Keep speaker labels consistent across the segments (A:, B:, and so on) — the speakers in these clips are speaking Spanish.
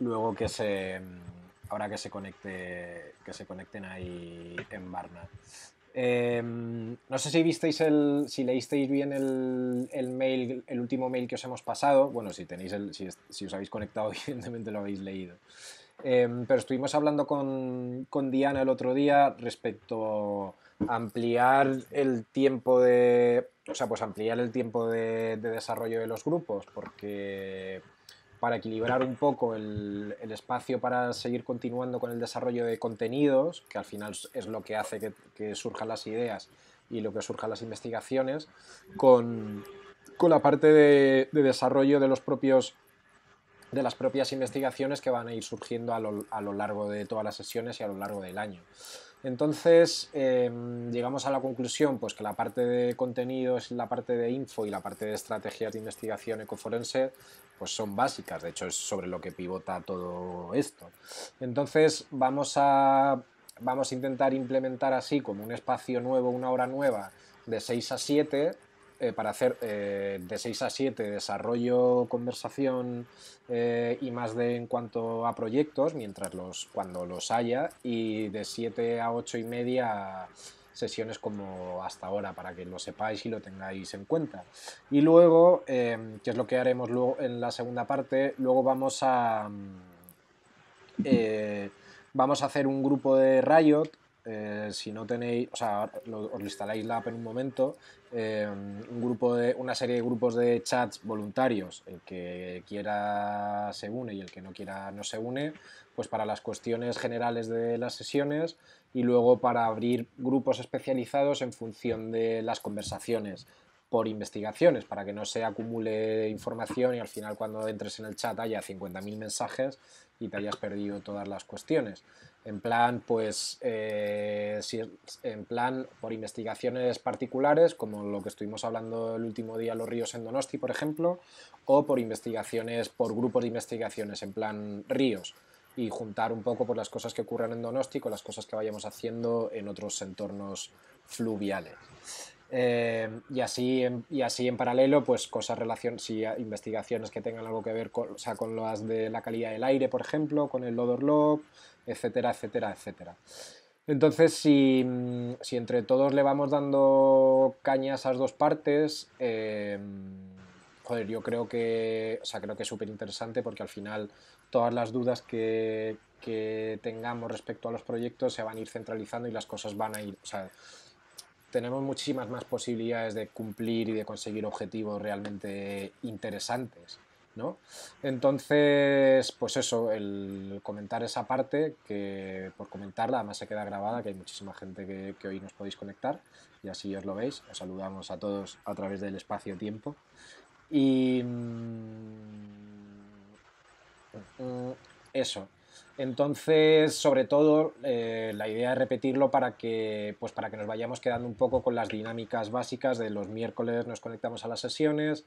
A: Luego que se, mm,
B: ahora que se conecte que se conecten ahí en Barna. Em, no sé si visteis el, si leísteis bien el, mail, el último mail que os hemos pasado. Bueno, si tenéis el, si, si os habéis conectado, evidentemente lo habéis leído. Em, pero estuvimos hablando con, Diana el otro día respecto a ampliar el tiempo de. O sea, pues ampliar el tiempo de, de desarrollo de los grupos, porque para equilibrar un poco el, espacio para seguir continuando con el desarrollo de contenidos, que al final es lo que hace que, surjan las ideas y lo que surjan las investigaciones, con, la parte de, desarrollo de los propios de las propias investigaciones que van a ir surgiendo a lo, largo de todas las sesiones y a lo largo del año. Entonces, em, llegamos a la conclusión pues, que la parte de contenidos, la parte de info y la parte de estrategias de investigación ecoforense pues son básicas, de hecho es sobre lo que pivota todo esto. Entonces vamos a, vamos a intentar implementar así como un espacio nuevo, una hora nueva de 6 a 7 eh, para hacer eh, de 6 a 7 desarrollo, conversación eh, y más de en cuanto a proyectos, mientras los, cuando los haya, y de 7 a 8 y media sesiones como hasta ahora, para que lo sepáis y lo tengáis en cuenta. Y luego, eh, que es lo que haremos luego en la segunda parte, luego vamos a... Mm, eh, vamos a hacer un grupo de Riot eh, si no tenéis, o sea, os instaláis la app en un momento, em, un grupo de, una serie de grupos de chats voluntarios, el que quiera se une y el que no quiera no se une, pues para las cuestiones generales de las sesiones y luego para abrir grupos especializados en función de las conversaciones por investigaciones, para que no se acumule información y al final cuando entres en el chat haya 50.000 mensajes y te hayas perdido todas las cuestiones. En plan, pues, eh, si, en plan, por investigaciones particulares, como lo que estuvimos hablando el último día, los ríos en Donosti, por ejemplo, o por investigaciones, por grupos de investigaciones, en plan ríos y juntar un poco por pues, las cosas que ocurren en Donosti las cosas que vayamos haciendo en otros entornos fluviales. Eh, y, así y así en paralelo, pues cosas relacionadas, si investigaciones que tengan algo que ver con, o sea, con las de la calidad del aire, por ejemplo, con el Lodor Log, etcétera, etcétera, etcétera. Entonces, si, si, entre todos le vamos dando caña a esas dos partes, eh, joder, yo creo que, o sea, creo que es súper interesante porque al final todas las dudas que, que, tengamos respecto a los proyectos se van a ir centralizando y las cosas van a ir, o sea, tenemos muchísimas más posibilidades de cumplir y de conseguir objetivos realmente interesantes. ¿No? Entonces, pues eso, el comentar esa parte, que por comentarla, además se queda grabada, que hay muchísima gente que, que hoy nos podéis conectar, y así os lo veis. Os saludamos a todos a través del espacio-tiempo. Y... Mm, mm, eso. Entonces, sobre todo, eh, la idea es repetirlo para que, pues para que nos vayamos quedando un poco con las dinámicas básicas de los miércoles nos conectamos a las sesiones,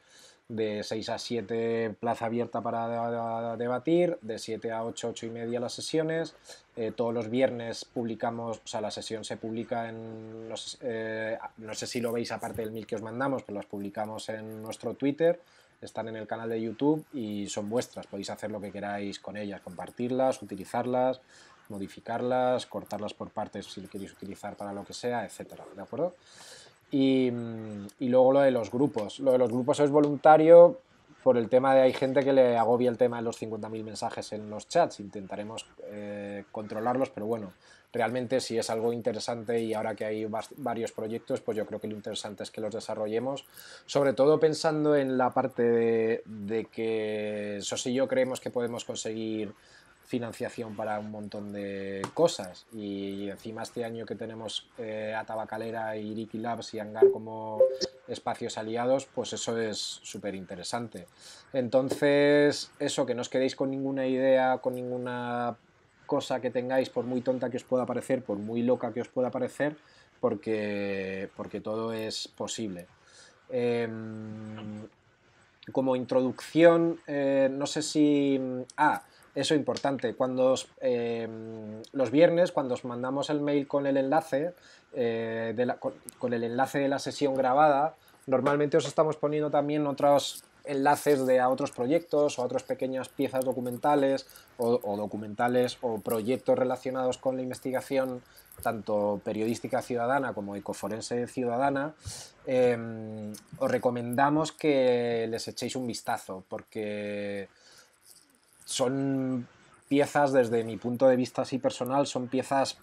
B: de 6 a 7 plaza abierta para debatir, de 7 a 8, 8 y media las sesiones. Eh, todos los viernes publicamos, o sea, la sesión se publica en, los, eh, no sé si lo veis aparte del mil que os mandamos, pero las publicamos en nuestro Twitter están en el canal de YouTube y son vuestras. Podéis hacer lo que queráis con ellas, compartirlas, utilizarlas, modificarlas, cortarlas por partes si queréis utilizar para lo que sea, etcétera, ¿de acuerdo? Y, luego lo de los grupos. Lo de los grupos es voluntario por el tema de hay gente que le agobia el tema de los 50.000 mensajes en los chats. Intentaremos eh, controlarlos, pero bueno, realmente si es algo interesante y ahora que hay varios proyectos, pues yo creo que lo interesante es que los desarrollemos, sobre todo pensando en la parte de, que eso y yo creemos que podemos conseguir financiación para un montón de cosas y encima este año que tenemos eh, a Tabacalera y Iriki Labs y Hangar como espacios aliados, pues eso es súper interesante. Entonces, eso, que no os quedéis con ninguna idea, con ninguna cosa que tengáis, por muy tonta que os pueda parecer, por muy loca que os pueda parecer, porque, porque todo es posible. Em, como introducción, eh, no sé si... Ah, eso importante. Cuando em, los viernes, cuando os mandamos el mail con el enlace, eh, con, con el enlace de la sesión grabada, normalmente os estamos poniendo también otras enlaces de a otros proyectos o a otras pequeñas piezas documentales o, documentales o proyectos relacionados con la investigación tanto periodística ciudadana como ecoforense ciudadana, em, os recomendamos que les echéis un vistazo porque son piezas, desde mi punto de vista así personal, son piezas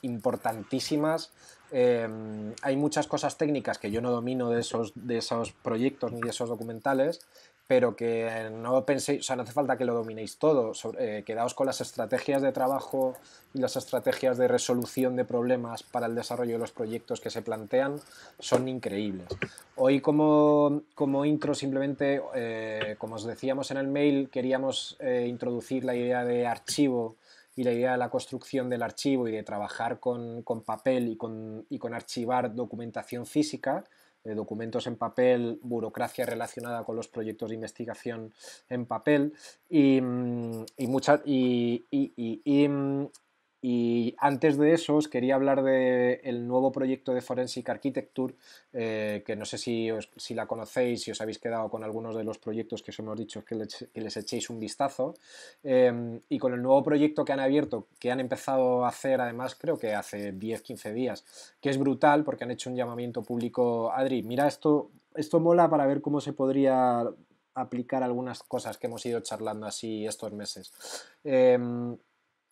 B: importantísimas Em, hay muchas cosas técnicas que yo no domino de esos, de esos proyectos ni de esos documentales, pero que no penséis, o sea, no hace falta que lo dominéis todo. Eh, quedaos con las estrategias de trabajo y las estrategias de resolución de problemas para el desarrollo de los proyectos que se plantean son increíbles. Hoy como, como intro simplemente, eh, como os decíamos en el mail, queríamos eh, introducir la idea de archivo y la idea de la construcción del archivo y de trabajar con, papel y con, con, archivar documentación física, eh, documentos en papel, burocracia relacionada con los proyectos de investigación en papel y, mm, y, mucha, y mm, y antes de eso os quería hablar del nuevo proyecto de Forensic Architecture, eh, que no sé si, la conocéis, si os habéis quedado con algunos de los proyectos que os hemos dicho que, les echéis un vistazo. Em, y con el nuevo proyecto que han abierto, que han empezado a hacer además creo que hace 10-15 días, que es brutal porque han hecho un llamamiento público. Adri, mira esto, esto mola para ver cómo se podría aplicar algunas cosas que hemos ido charlando así estos meses. Em,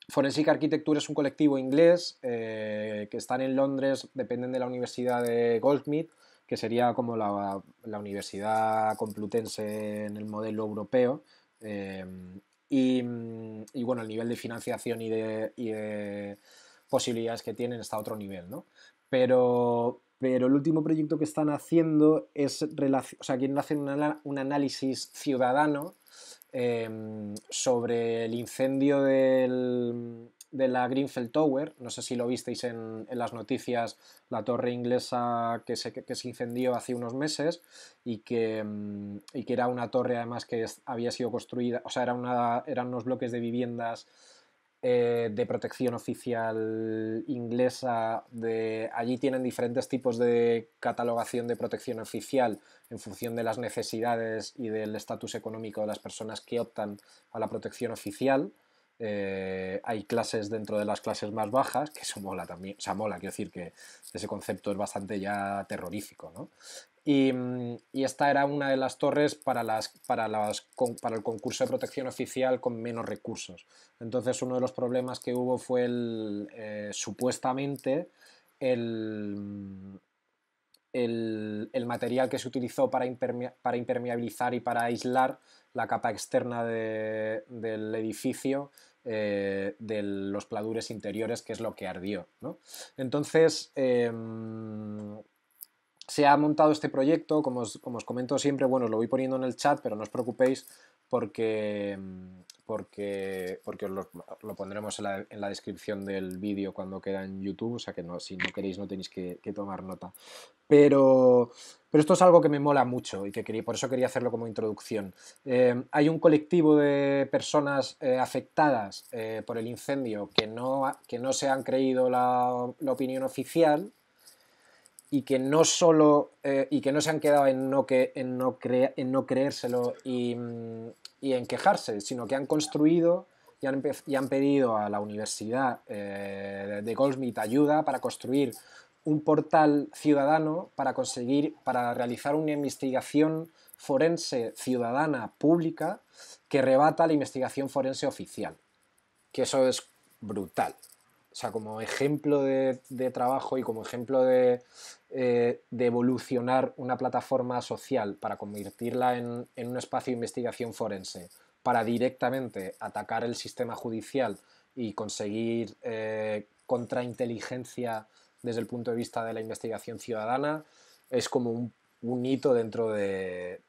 B: Forensic Architecture es un colectivo inglés eh, que están en Londres, dependen de la Universidad de Goldsmith, que sería como la, la Universidad Complutense en el modelo europeo. Em, y, bueno, el nivel de financiación y de, posibilidades que tienen está a otro nivel, ¿no? Pero, pero el último proyecto que están haciendo es, o sea, quieren hacer un, un análisis ciudadano Em, sobre el incendio de la Greenfield Tower. No sé si lo visteis en, las noticias, la torre inglesa que se, incendió hace unos meses y que, em, y que, era una torre además que había sido construida, o sea, era una, eran unos bloques de viviendas eh, de protección oficial inglesa, de, allí tienen diferentes tipos de catalogación de protección oficial en función de las necesidades y del estatus económico de las personas que optan a la protección oficial. Eh, hay clases dentro de las clases más bajas, que eso mola también, o sea, mola, quiero decir que ese concepto es bastante ya terrorífico, ¿no? Mm, y, esta era una de las torres para, las, para, para el concurso de protección oficial con menos recursos. Entonces uno de los problemas que hubo fue el, eh, supuestamente el, el, material que se utilizó para, para, impermeabilizar y para aislar la capa externa del edificio eh, de los pladures interiores, que es lo que ardió. Entonces... Em, se ha montado este proyecto, como os, comento siempre, bueno, os lo voy poniendo en el chat, pero no os preocupéis porque, porque, porque os lo, pondremos en la, descripción del vídeo cuando queda en YouTube, o sea que no, si no queréis no tenéis que, tomar nota. Pero, pero esto es algo que me mola mucho y que quería, por eso quería hacerlo como introducción. Em, hay un colectivo de personas eh, afectadas eh, por el incendio que no, que no se han creído la opinión oficial, y que no solo eh, y que no se han quedado en no, que, en creérselo mm, y, en quejarse, sino que han construido y han, pedido a la Universidad eh, de Goldsmith ayuda para construir un portal ciudadano para conseguir, para realizar una investigación forense ciudadana pública que rebata la investigación forense oficial. Que eso es brutal. O sea, como ejemplo de trabajo y como ejemplo de, eh, de evolucionar una plataforma social para convertirla en, un espacio de investigación forense, para directamente atacar el sistema judicial y conseguir eh, contrainteligencia desde el punto de vista de la investigación ciudadana, es como un un hito dentro de,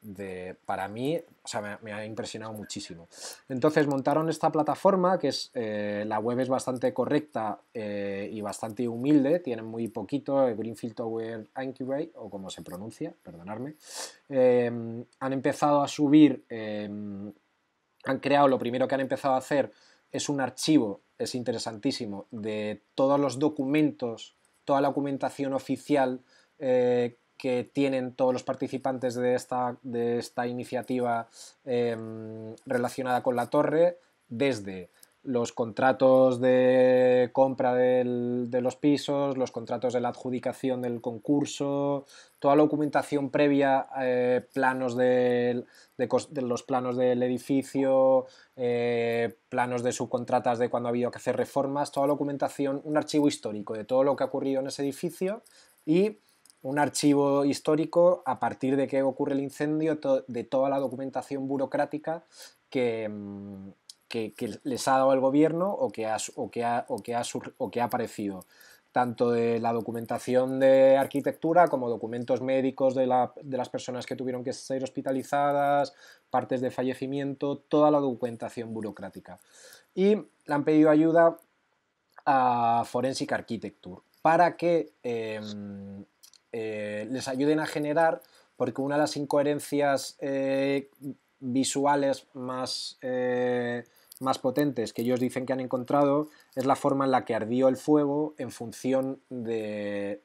B: para mí, o sea, me, ha impresionado muchísimo. Entonces montaron esta plataforma, que es, eh, la web es bastante correcta eh, y bastante humilde, tienen muy poquito, eh, Greenfield Tower Incubate, o como se pronuncia, perdonarme. Em, han empezado a subir, em, han creado, lo primero que han empezado a hacer es un archivo, es interesantísimo, de todos los documentos, toda la documentación oficial que tienen todos los participantes de esta, de esta iniciativa em, relacionada con la torre, desde los contratos de compra de los pisos, los contratos de la adjudicación del concurso, toda la documentación previa, eh, planos de, los planos del edificio, eh, planos de subcontratas de cuando ha habido que hacer reformas, toda la documentación, un archivo histórico de todo lo que ha ocurrido en ese edificio y un archivo histórico a partir de que ocurre el incendio de toda la documentación burocrática mm, que, que, les ha dado el gobierno o que ha, que o que ha, que ha aparecido tanto de la documentación de arquitectura como documentos médicos de, las personas que tuvieron que ser hospitalizadas, partes de fallecimiento, toda la documentación burocrática. Y le han pedido ayuda a Forensic Architecture para que em, eh, les ayuden a generar, porque una de las incoherencias eh, visuales más eh, más potentes que ellos dicen que han encontrado es la forma en la que ardió el fuego en función de,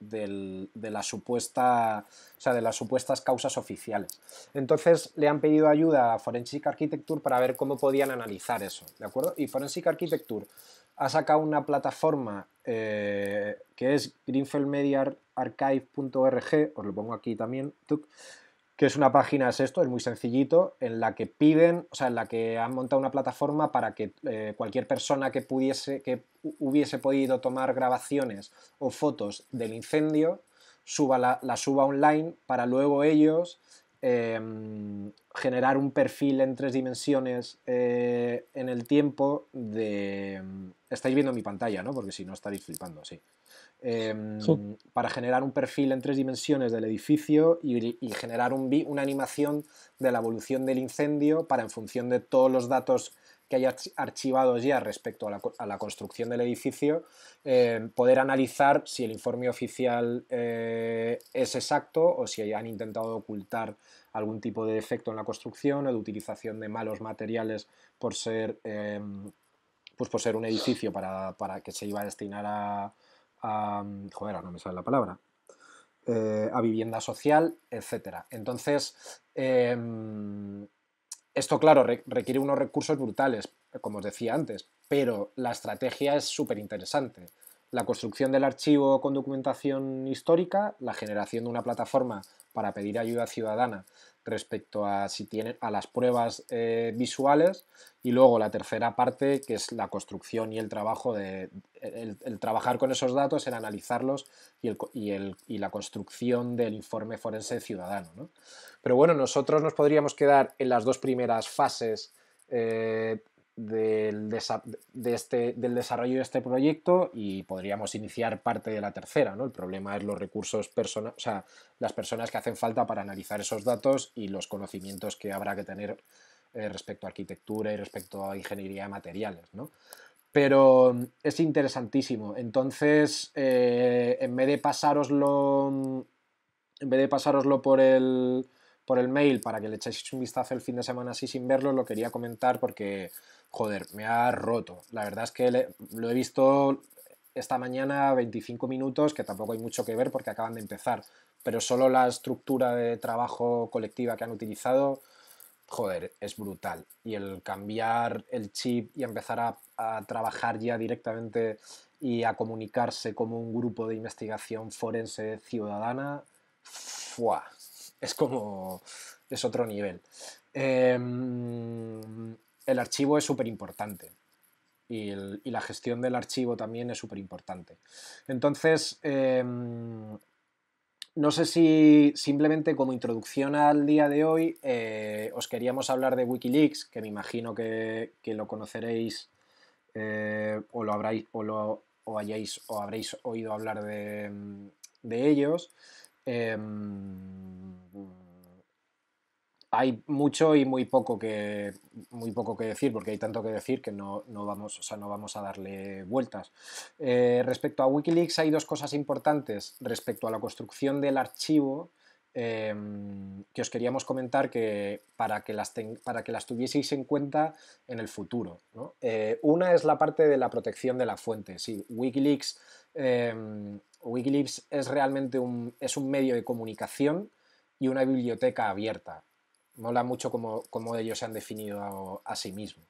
B: la supuesta, sea, de las supuestas causas oficiales. Entonces le han pedido ayuda a Forensic Architecture para ver cómo podían analizar eso, ¿de acuerdo? Y Forensic Architecture ha sacado una plataforma eh, que es greenfieldmediaarchive.org, os lo pongo aquí también, que es una página, es esto, es muy sencillito, en la que piden, o sea, en la que han montado una plataforma para que eh, cualquier persona que pudiese, que hubiese podido tomar grabaciones o fotos del incendio, suba la, suba online para luego ellos em, generar un perfil en tres dimensiones eh, en el tiempo de... Em, estáis viendo mi pantalla, ¿no? Porque si no estaréis flipando, sí. Em, para generar un perfil en tres dimensiones del edificio y, generar un, una animación de la evolución del incendio para en función de todos los datos que haya archivado ya respecto a la, construcción del edificio, em, poder analizar si el informe oficial eh, es exacto o si han intentado ocultar algún tipo de defecto en la construcción o de utilización de malos materiales por ser, em, pues por ser un edificio para que se iba a destinar a, a, joder, no me sale la palabra, eh, a vivienda social, etc. Entonces, em, esto, claro, requiere unos recursos brutales, como os decía antes, pero la estrategia es súper interesante. La construcción del archivo con documentación histórica, la generación de una plataforma para pedir ayuda ciudadana respecto a si tienen a las pruebas eh, visuales y luego la tercera parte que es la construcción y el trabajo de el, trabajar con esos datos el analizarlos y, la construcción del informe forense ciudadano pero bueno nosotros nos podríamos quedar en las dos primeras fases eh, del, de este, del desarrollo de este proyecto y podríamos iniciar parte de la tercera. ¿no? El problema es los recursos personales, o sea, las personas que hacen falta para analizar esos datos y los conocimientos que habrá que tener eh, respecto a arquitectura y respecto a ingeniería de materiales. ¿no? Pero mm, es interesantísimo. Entonces, eh, en vez de pasároslo. Mm, en vez de pasároslo por el por el mail para que le echéis un vistazo el fin de semana así sin verlo, lo quería comentar porque, joder, me ha roto. La verdad es que lo he visto esta mañana 25 minutos, que tampoco hay mucho que ver porque acaban de empezar, pero solo la estructura de trabajo colectiva que han utilizado, joder, es brutal. Y el cambiar el chip y empezar a, trabajar ya directamente y a comunicarse como un grupo de investigación forense ciudadana, fuah es como, es otro nivel. Em, el archivo es súper importante. Y, la gestión del archivo también es súper importante. Entonces, em, no sé si simplemente como introducción al día de hoy eh, os queríamos hablar de Wikileaks, que me imagino que, lo conoceréis eh, o lo habráis o lo o habréis oído hablar de, de ellos. Em, hay mucho y muy poco que muy poco que decir porque hay tanto que decir que no, vamos o no vamos a darle vueltas eh, respecto a WikiLeaks hay dos cosas importantes respecto a la construcción del archivo em, que os queríamos comentar que para que las para que las tuvieseis en cuenta en el futuro eh, una es la parte de la protección de la fuente sí WikiLeaks em, Wikileaks es realmente un, es un medio de comunicación y una biblioteca abierta. Mola mucho como, como ellos se han definido a, sí mismos.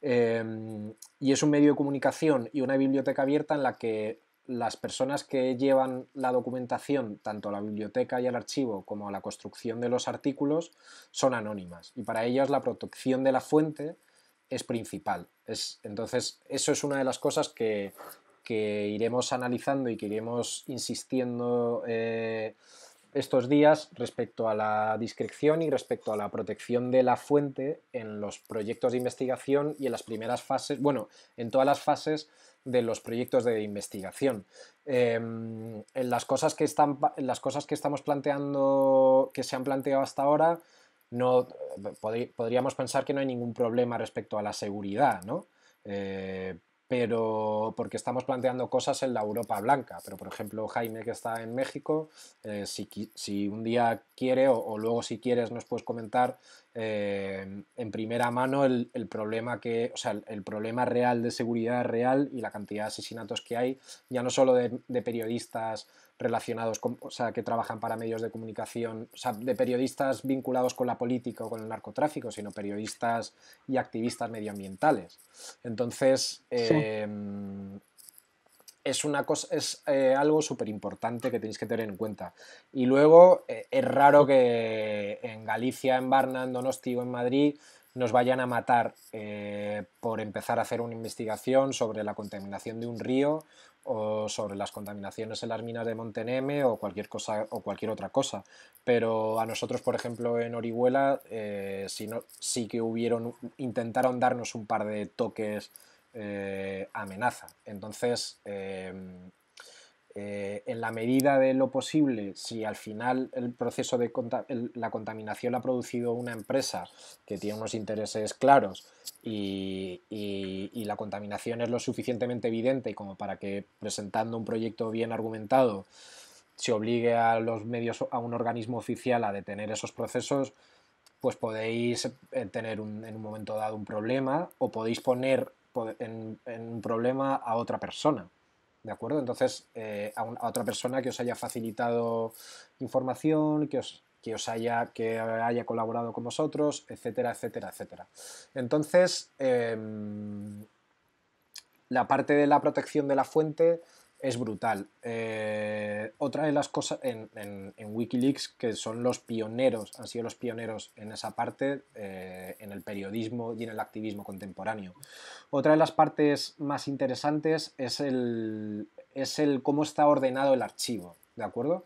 B: Em, y es un medio de comunicación y una biblioteca abierta en la que las personas que llevan la documentación, tanto la biblioteca y el archivo como la construcción de los artículos, son anónimas. Y para ellas la protección de la fuente es principal. Es, entonces, eso es una de las cosas que, que iremos analizando y que iremos insistiendo eh, estos días respecto a la discreción y respecto a la protección de la fuente en los proyectos de investigación y en las primeras fases, bueno, en todas las fases de los proyectos de investigación. Em, en, las cosas que están, las cosas que estamos planteando, que se han planteado hasta ahora, no, eh, podríamos pensar que no hay ningún problema respecto a la seguridad, ¿no? Eh, pero porque estamos planteando cosas en la Europa blanca. Pero, por ejemplo, Jaime, que está en México, eh, si, si, un día quiere o, luego si quieres nos puedes comentar eh, en primera mano el, problema que, o sea, el, problema real de seguridad real y la cantidad de asesinatos que hay, ya no solo de periodistas relacionados con, o sea, que trabajan para medios de comunicación, o sea, de periodistas vinculados con la política o con el narcotráfico, sino periodistas y activistas medioambientales. Entonces, em, es una cosa, es eh, algo súper importante que tenéis que tener en cuenta. Y luego, eh, es raro que en Galicia, en Barna, en Donosti o en Madrid nos vayan a matar eh, por empezar a hacer una investigación sobre la contaminación de un río o sobre las contaminaciones en las minas de Monteneme o cualquier cosa o cualquier otra cosa. Pero a nosotros, por ejemplo, en Orihuela, eh, si sí que hubieron, intentaron darnos un par de toques eh, amenaza. Entonces, eh, en la medida de lo posible, si al final el proceso de la contaminación la ha producido una empresa que tiene unos intereses claros y, la contaminación es lo suficientemente evidente como para que presentando un proyecto bien argumentado se obligue a los medios, a un organismo oficial a detener esos procesos, pues podéis eh, tener en un momento dado un problema o podéis poner en un problema a otra persona ¿de acuerdo? Entonces, eh, a, otra persona que os haya facilitado información, que os, haya, que haya colaborado con vosotros, etcétera, etcétera, etcétera. Entonces, em, la parte de la protección de la fuente es brutal. Eh, otra de las cosas en, Wikileaks que son los pioneros, han sido los pioneros en esa parte, eh, en el periodismo y en el activismo contemporáneo. Otra de las partes más interesantes es el, es el cómo está ordenado el archivo, ¿de acuerdo?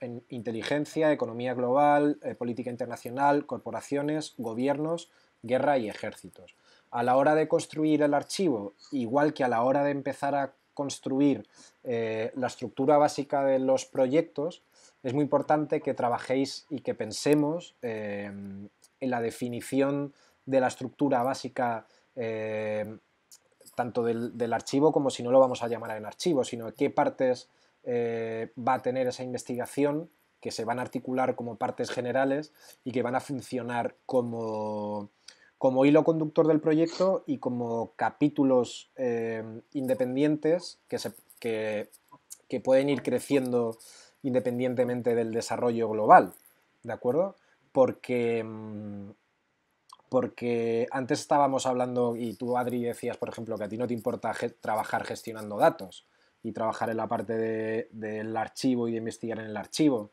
B: En inteligencia, economía global, eh, política internacional, corporaciones, gobiernos, guerra y ejércitos. A la hora de construir el archivo, igual que a la hora de empezar a construir eh, la estructura básica de los proyectos, es muy importante que trabajéis y que pensemos eh, en la definición de la estructura básica eh, tanto del, archivo como si no lo vamos a llamar en archivo, sino qué partes va a tener esa investigación que se van a articular como partes generales y que van a funcionar como, como hilo conductor del proyecto y como capítulos eh, independientes que, se, pueden ir creciendo independientemente del desarrollo global, ¿de acuerdo? Porque, mm, porque antes estábamos hablando, y tú Adri decías, por ejemplo, que a ti no te importa trabajar gestionando datos y trabajar en la parte del archivo y de investigar en el archivo,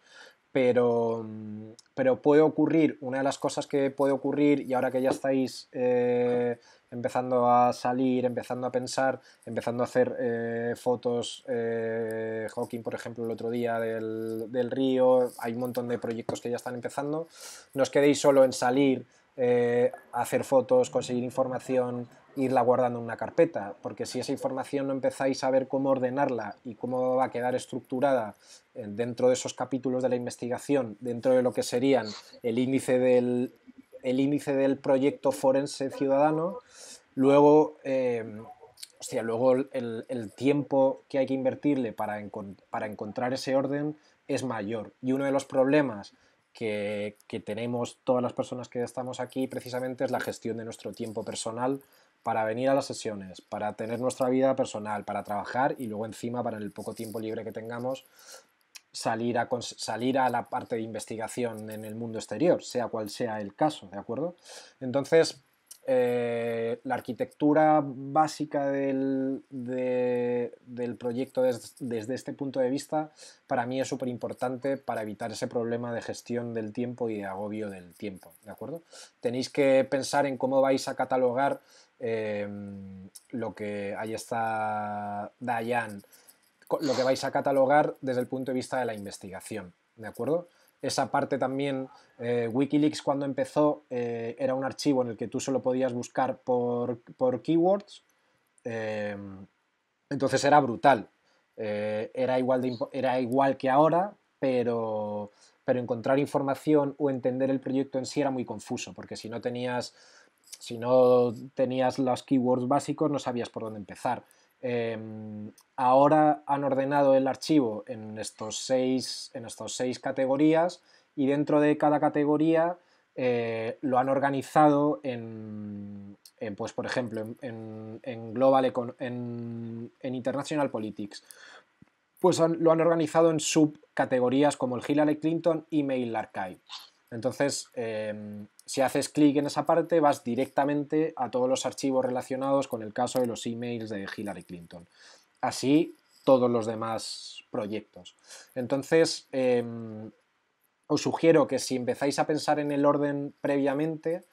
B: pero, mm, pero puede ocurrir, una de las cosas que puede ocurrir, y ahora que ya estáis eh, empezando a salir, empezando a pensar, empezando a hacer eh, fotos, eh, Hawking, por ejemplo, el otro día del, del río, hay un montón de proyectos que ya están empezando, no os quedéis solo en salir eh, hacer fotos, conseguir información, irla guardando en una carpeta, porque si esa información no empezáis a ver cómo ordenarla y cómo va a quedar estructurada eh, dentro de esos capítulos de la investigación, dentro de lo que serían el índice del, índice del proyecto forense ciudadano, luego, eh, luego el, tiempo que hay que invertirle para, para encontrar ese orden es mayor. Y uno de los problemas que, tenemos todas las personas que estamos aquí precisamente es la gestión de nuestro tiempo personal para venir a las sesiones, para tener nuestra vida personal, para trabajar y luego encima para el poco tiempo libre que tengamos salir a, salir a la parte de investigación en el mundo exterior, sea cual sea el caso, ¿de acuerdo? Entonces, eh, la arquitectura básica del, proyecto desde este punto de vista para mí es súper importante para evitar ese problema de gestión del tiempo y de agobio del tiempo, ¿de acuerdo? Tenéis que pensar en cómo vais a catalogar em, lo que ahí está Dayan, lo que vais a catalogar desde el punto de vista de la investigación, ¿de acuerdo? esa parte también, eh, Wikileaks cuando empezó eh, era un archivo en el que tú solo podías buscar por, keywords, em, entonces era brutal. Eh, era, igual era igual que ahora, pero, encontrar información o entender el proyecto en sí era muy confuso, porque si si no tenías los keywords básicos no sabías por dónde empezar. Em, ahora han ordenado el archivo en, estos seis, en estas seis categorías y dentro de cada categoría eh, lo han organizado en, pues por ejemplo, en, Global en, International Politics. Pues lo han organizado en subcategorías como el Hillary Clinton y Mail Archive. Entonces, em, si haces clic en esa parte, vas directamente a todos los archivos relacionados con el caso de los emails de Hillary Clinton. Así todos los demás proyectos. Entonces, em, os sugiero que si empezáis a pensar en el orden previamente,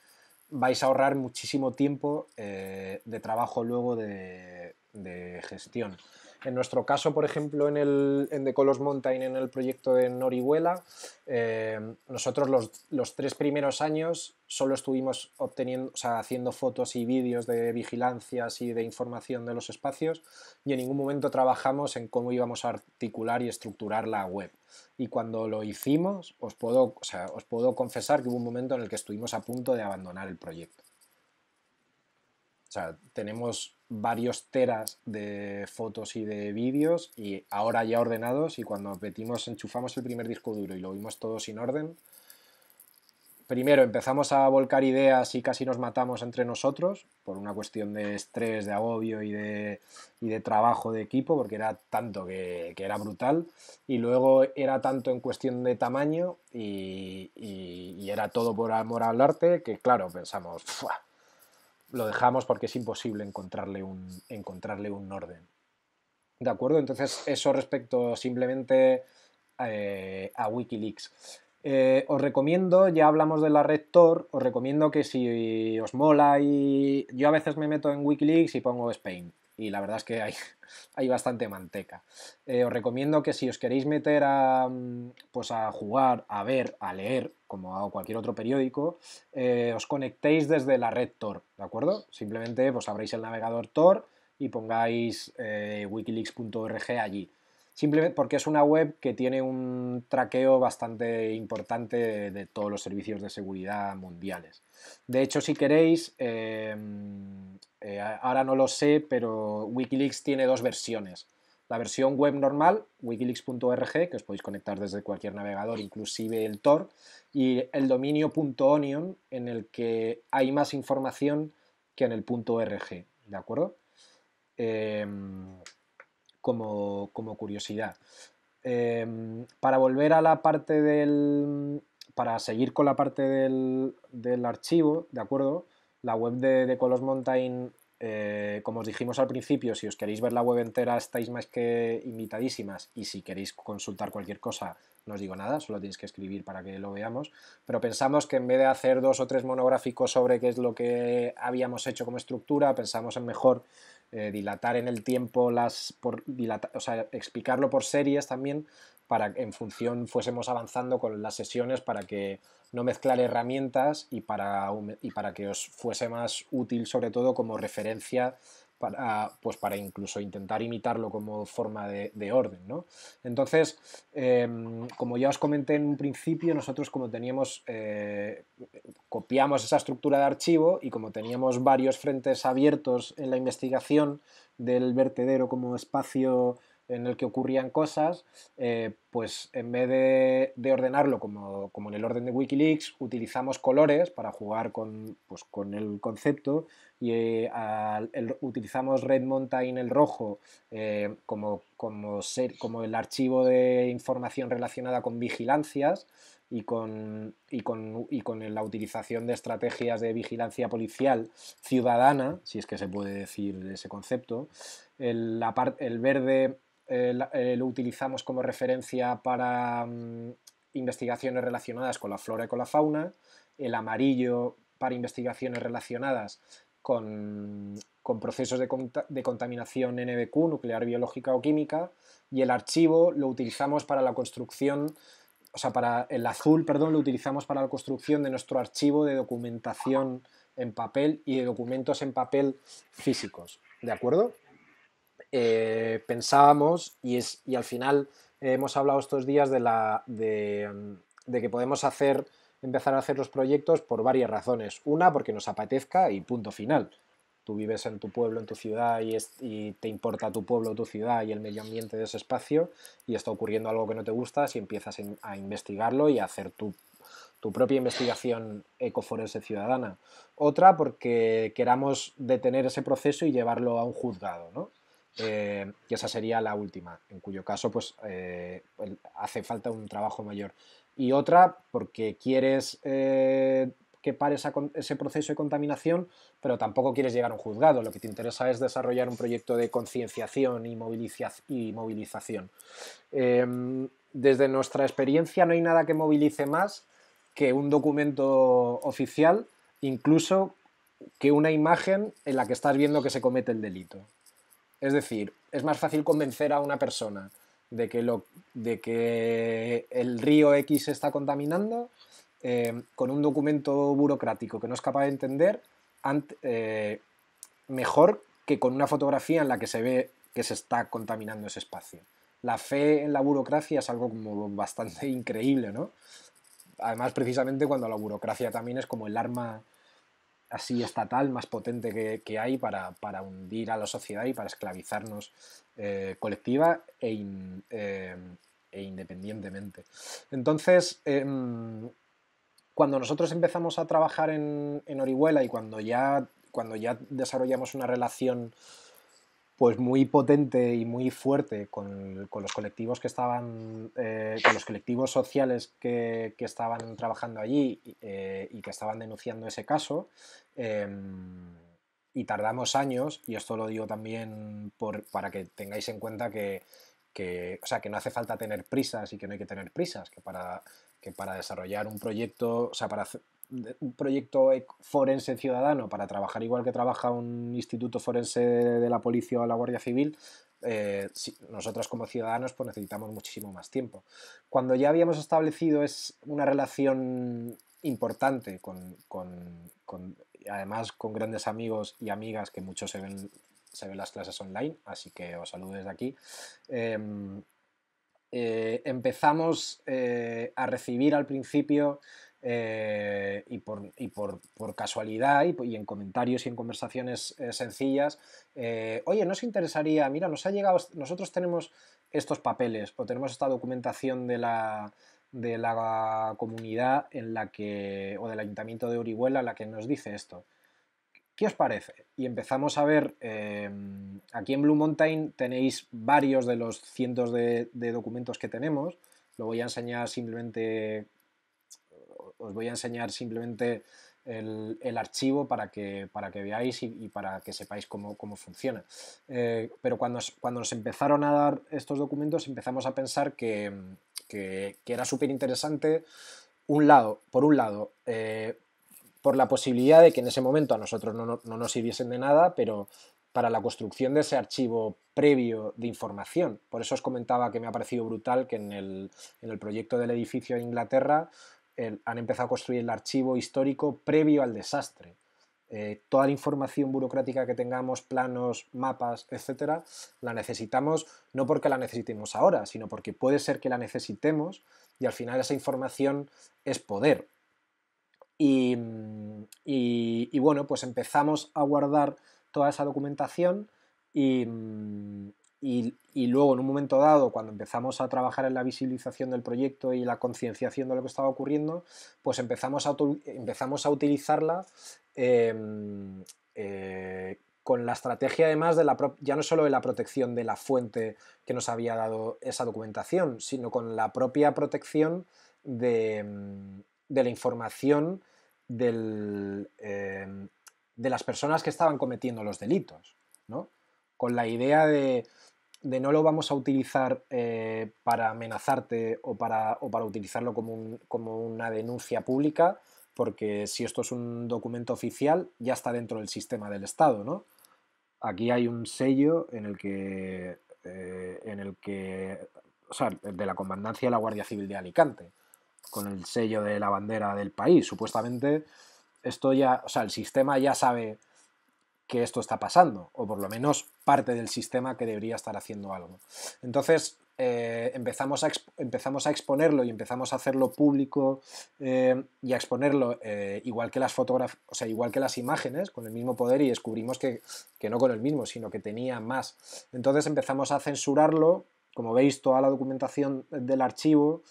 B: vais a ahorrar muchísimo tiempo eh, de trabajo luego de, de gestión. En nuestro caso, por ejemplo, en, el, en The Colors Mountain, en el proyecto de Norihuela, eh, nosotros los, tres primeros años solo estuvimos obteniendo, o haciendo fotos y vídeos de vigilancias y de información de los espacios y en ningún momento trabajamos en cómo íbamos a articular y estructurar la web. Y cuando lo hicimos, os puedo, os puedo confesar que hubo un momento en el que estuvimos a punto de abandonar el proyecto o sea, tenemos varios teras de fotos y de vídeos y ahora ya ordenados y cuando metimos, enchufamos el primer disco duro y lo vimos todo sin orden, primero empezamos a volcar ideas y casi nos matamos entre nosotros por una cuestión de estrés, de agobio y de, y de trabajo de equipo, porque era tanto que, que, era brutal. Y luego era tanto en cuestión de tamaño y, y, y era todo por amor al arte que, claro, pensamos, ¡fua! lo dejamos porque es imposible encontrarle un, encontrarle un orden. ¿De acuerdo? Entonces, eso respecto simplemente eh, a Wikileaks. Eh, os recomiendo, ya hablamos de la rector os recomiendo que si os mola y yo a veces me meto en Wikileaks y pongo Spain y la verdad es que hay, bastante manteca. Eh, os recomiendo que si os queréis meter mm, pues a, jugar, a ver, a leer, como a cualquier otro periódico, eh, os conectéis desde la red Tor, ¿de acuerdo? Simplemente pues abréis el navegador Tor y pongáis eh, wikileaks.org allí. Simplemente porque es una web que tiene un traqueo bastante importante de todos los servicios de seguridad mundiales. De hecho, si queréis, em, eh, ahora no lo sé, pero Wikileaks tiene dos versiones. La versión web normal, wikileaks.org, que os podéis conectar desde cualquier navegador, inclusive el Tor, y el dominio.onion, en el que hay más información que en el .org, ¿de acuerdo? Em, como, curiosidad. Em, para volver a la parte del, para seguir con la parte del, archivo, ¿de acuerdo? La web de, de Colos Mountain, eh, como os dijimos al principio, si os queréis ver la web entera estáis más que invitadísimas y si queréis consultar cualquier cosa, no os digo nada, solo tenéis que escribir para que lo veamos, pero pensamos que en vez de hacer dos o tres monográficos sobre qué es lo que habíamos hecho como estructura, pensamos en mejor eh, dilatar en el tiempo las, por, o sea, explicarlo por series también para en función fuésemos avanzando con las sesiones para que no mezclar herramientas y para, para que os fuese más útil sobre todo como referencia para, pues para incluso intentar imitarlo como forma de, orden. Entonces, em, como ya os comenté en un principio, nosotros como teníamos, eh, copiamos esa estructura de archivo y como teníamos varios frentes abiertos en la investigación del vertedero como espacio en el que ocurrían cosas, eh, pues en vez de, ordenarlo como, en el orden de Wikileaks, utilizamos colores para jugar con, pues, el concepto y eh, utilizamos Red Mountain el rojo eh, como, como, ser, como el archivo de información relacionada con vigilancias y con, con, la utilización de estrategias de vigilancia policial ciudadana, si es que se puede decir ese concepto. la el verde eh, eh, lo utilizamos como referencia para mm, investigaciones relacionadas con la flora y con la fauna, el amarillo para investigaciones relacionadas con, procesos de, de, contaminación NBQ, nuclear, biológica o química, y el archivo lo utilizamos para la construcción, o sea, para el azul, perdón, lo utilizamos para la construcción de nuestro archivo de documentación en papel y de documentos en papel físicos, ¿de acuerdo? Eh, pensábamos y, es, y al final hemos hablado estos días mm, de, que podemos hacer, empezar a hacer los proyectos por varias razones. Una, porque nos apetezca y punto final. Tú vives en tu pueblo, en tu ciudad y, te importa tu pueblo, tu ciudad y el medio ambiente de ese espacio y está ocurriendo algo que no te gusta si empiezas a investigarlo y a hacer tu tu propia investigación ecoforense ciudadana. Otra, porque queramos detener ese proceso y llevarlo a un juzgado. ¿no? Eh, y esa sería la última, en cuyo caso pues eh, hace falta un trabajo mayor. Y otra porque quieres eh, que pare ese proceso de contaminación, pero tampoco quieres llegar a un juzgado, lo que te interesa es desarrollar un proyecto de concienciación y, y movilización. desde nuestra experiencia no hay nada que movilice más que un documento oficial, incluso que una imagen en la que estás viendo que se comete el delito. Es decir, es más fácil convencer a una persona de que, lo, de que el río X se está contaminando eh, con un documento burocrático que no es capaz de entender eh, mejor que con una fotografía en la que se ve que se está contaminando ese espacio. La fe en la burocracia es algo como bastante increíble, ¿no? Además, precisamente cuando la burocracia también es como el arma así estatal más potente que, hay para, hundir a la sociedad y para esclavizarnos eh, colectiva e, eh, e, independientemente. Entonces, em, cuando nosotros empezamos a trabajar en, Orihuela y cuando ya, cuando ya desarrollamos una relación pues muy potente y muy fuerte con, los colectivos que estaban, eh, con los colectivos sociales que, estaban trabajando allí eh, y que estaban denunciando ese caso. Em, y tardamos años, y esto lo digo también para que tengáis en cuenta que, o sea, que no hace falta tener prisas y que no hay que tener prisas, que para, que para desarrollar un proyecto, o sea, para, un proyecto forense ciudadano para trabajar igual que trabaja un instituto forense de la policía o la Guardia Civil, eh, nosotros como ciudadanos pues necesitamos muchísimo más tiempo. Cuando ya habíamos establecido es una relación importante con, además con grandes amigos y amigas que muchos se ven, se ven las clases online, así que os saludo desde aquí. Em, eh, empezamos eh, a recibir al principio eh, y, por, por, casualidad y, en comentarios y en conversaciones eh, sencillas, eh, oye, ¿nos interesaría? Mira, nos ha llegado, nosotros tenemos estos papeles o tenemos esta documentación de la, de la comunidad en la que, o del ayuntamiento de Orihuela, en la que nos dice esto. ¿Qué os parece? Y empezamos a ver, aquí en Blue Mountain tenéis varios de los cientos de documentos que tenemos, lo voy a enseñar simplemente os voy a enseñar simplemente el, archivo para que, para que veáis y, para que sepáis cómo, funciona. Eh, pero cuando, cuando nos empezaron a dar estos documentos empezamos a pensar que, era súper interesante, un lado, por un lado, eh, por la posibilidad de que en ese momento a nosotros no, nos sirviesen de nada, pero para la construcción de ese archivo previo de información. Por eso os comentaba que me ha parecido brutal que en el, en el proyecto del edificio de Inglaterra han empezado a construir el archivo histórico previo al desastre. Eh, toda la información burocrática que tengamos, planos, mapas, etcétera, la necesitamos no porque la necesitemos ahora, sino porque puede ser que la necesitemos y al final esa información es poder. y bueno, pues empezamos a guardar toda esa documentación y, y, luego, en un momento dado, cuando empezamos a trabajar en la visibilización del proyecto y la concienciación de lo que estaba ocurriendo, pues empezamos a, empezamos a utilizarla em, eh, con la estrategia además de la ya no solo de la protección de la fuente que nos había dado esa documentación, sino con la propia protección de, em, la información em, de las personas que estaban cometiendo los delitos, ¿no? Con la idea de, de no lo vamos a utilizar eh, para amenazarte o para, para utilizarlo como, un, como una denuncia pública, porque si esto es un documento oficial, ya está dentro del sistema del Estado, ¿no? Aquí hay un sello en el que, eh, en el que, o sea, de la Comandancia de la Guardia Civil de Alicante, con el sello de la bandera del país. Supuestamente, esto ya, o sea, el sistema ya sabe que esto está pasando, o por lo menos parte del sistema que debería estar haciendo algo. Entonces, eh, empezamos, a empezamos, a exponerlo y empezamos a hacerlo público eh, y a exponerlo eh, igual que las fotografías, o sea, igual que las imágenes, con el mismo poder y descubrimos que, no con el mismo, sino que tenía más. Entonces empezamos a censurarlo, como veis, toda la documentación del archivo,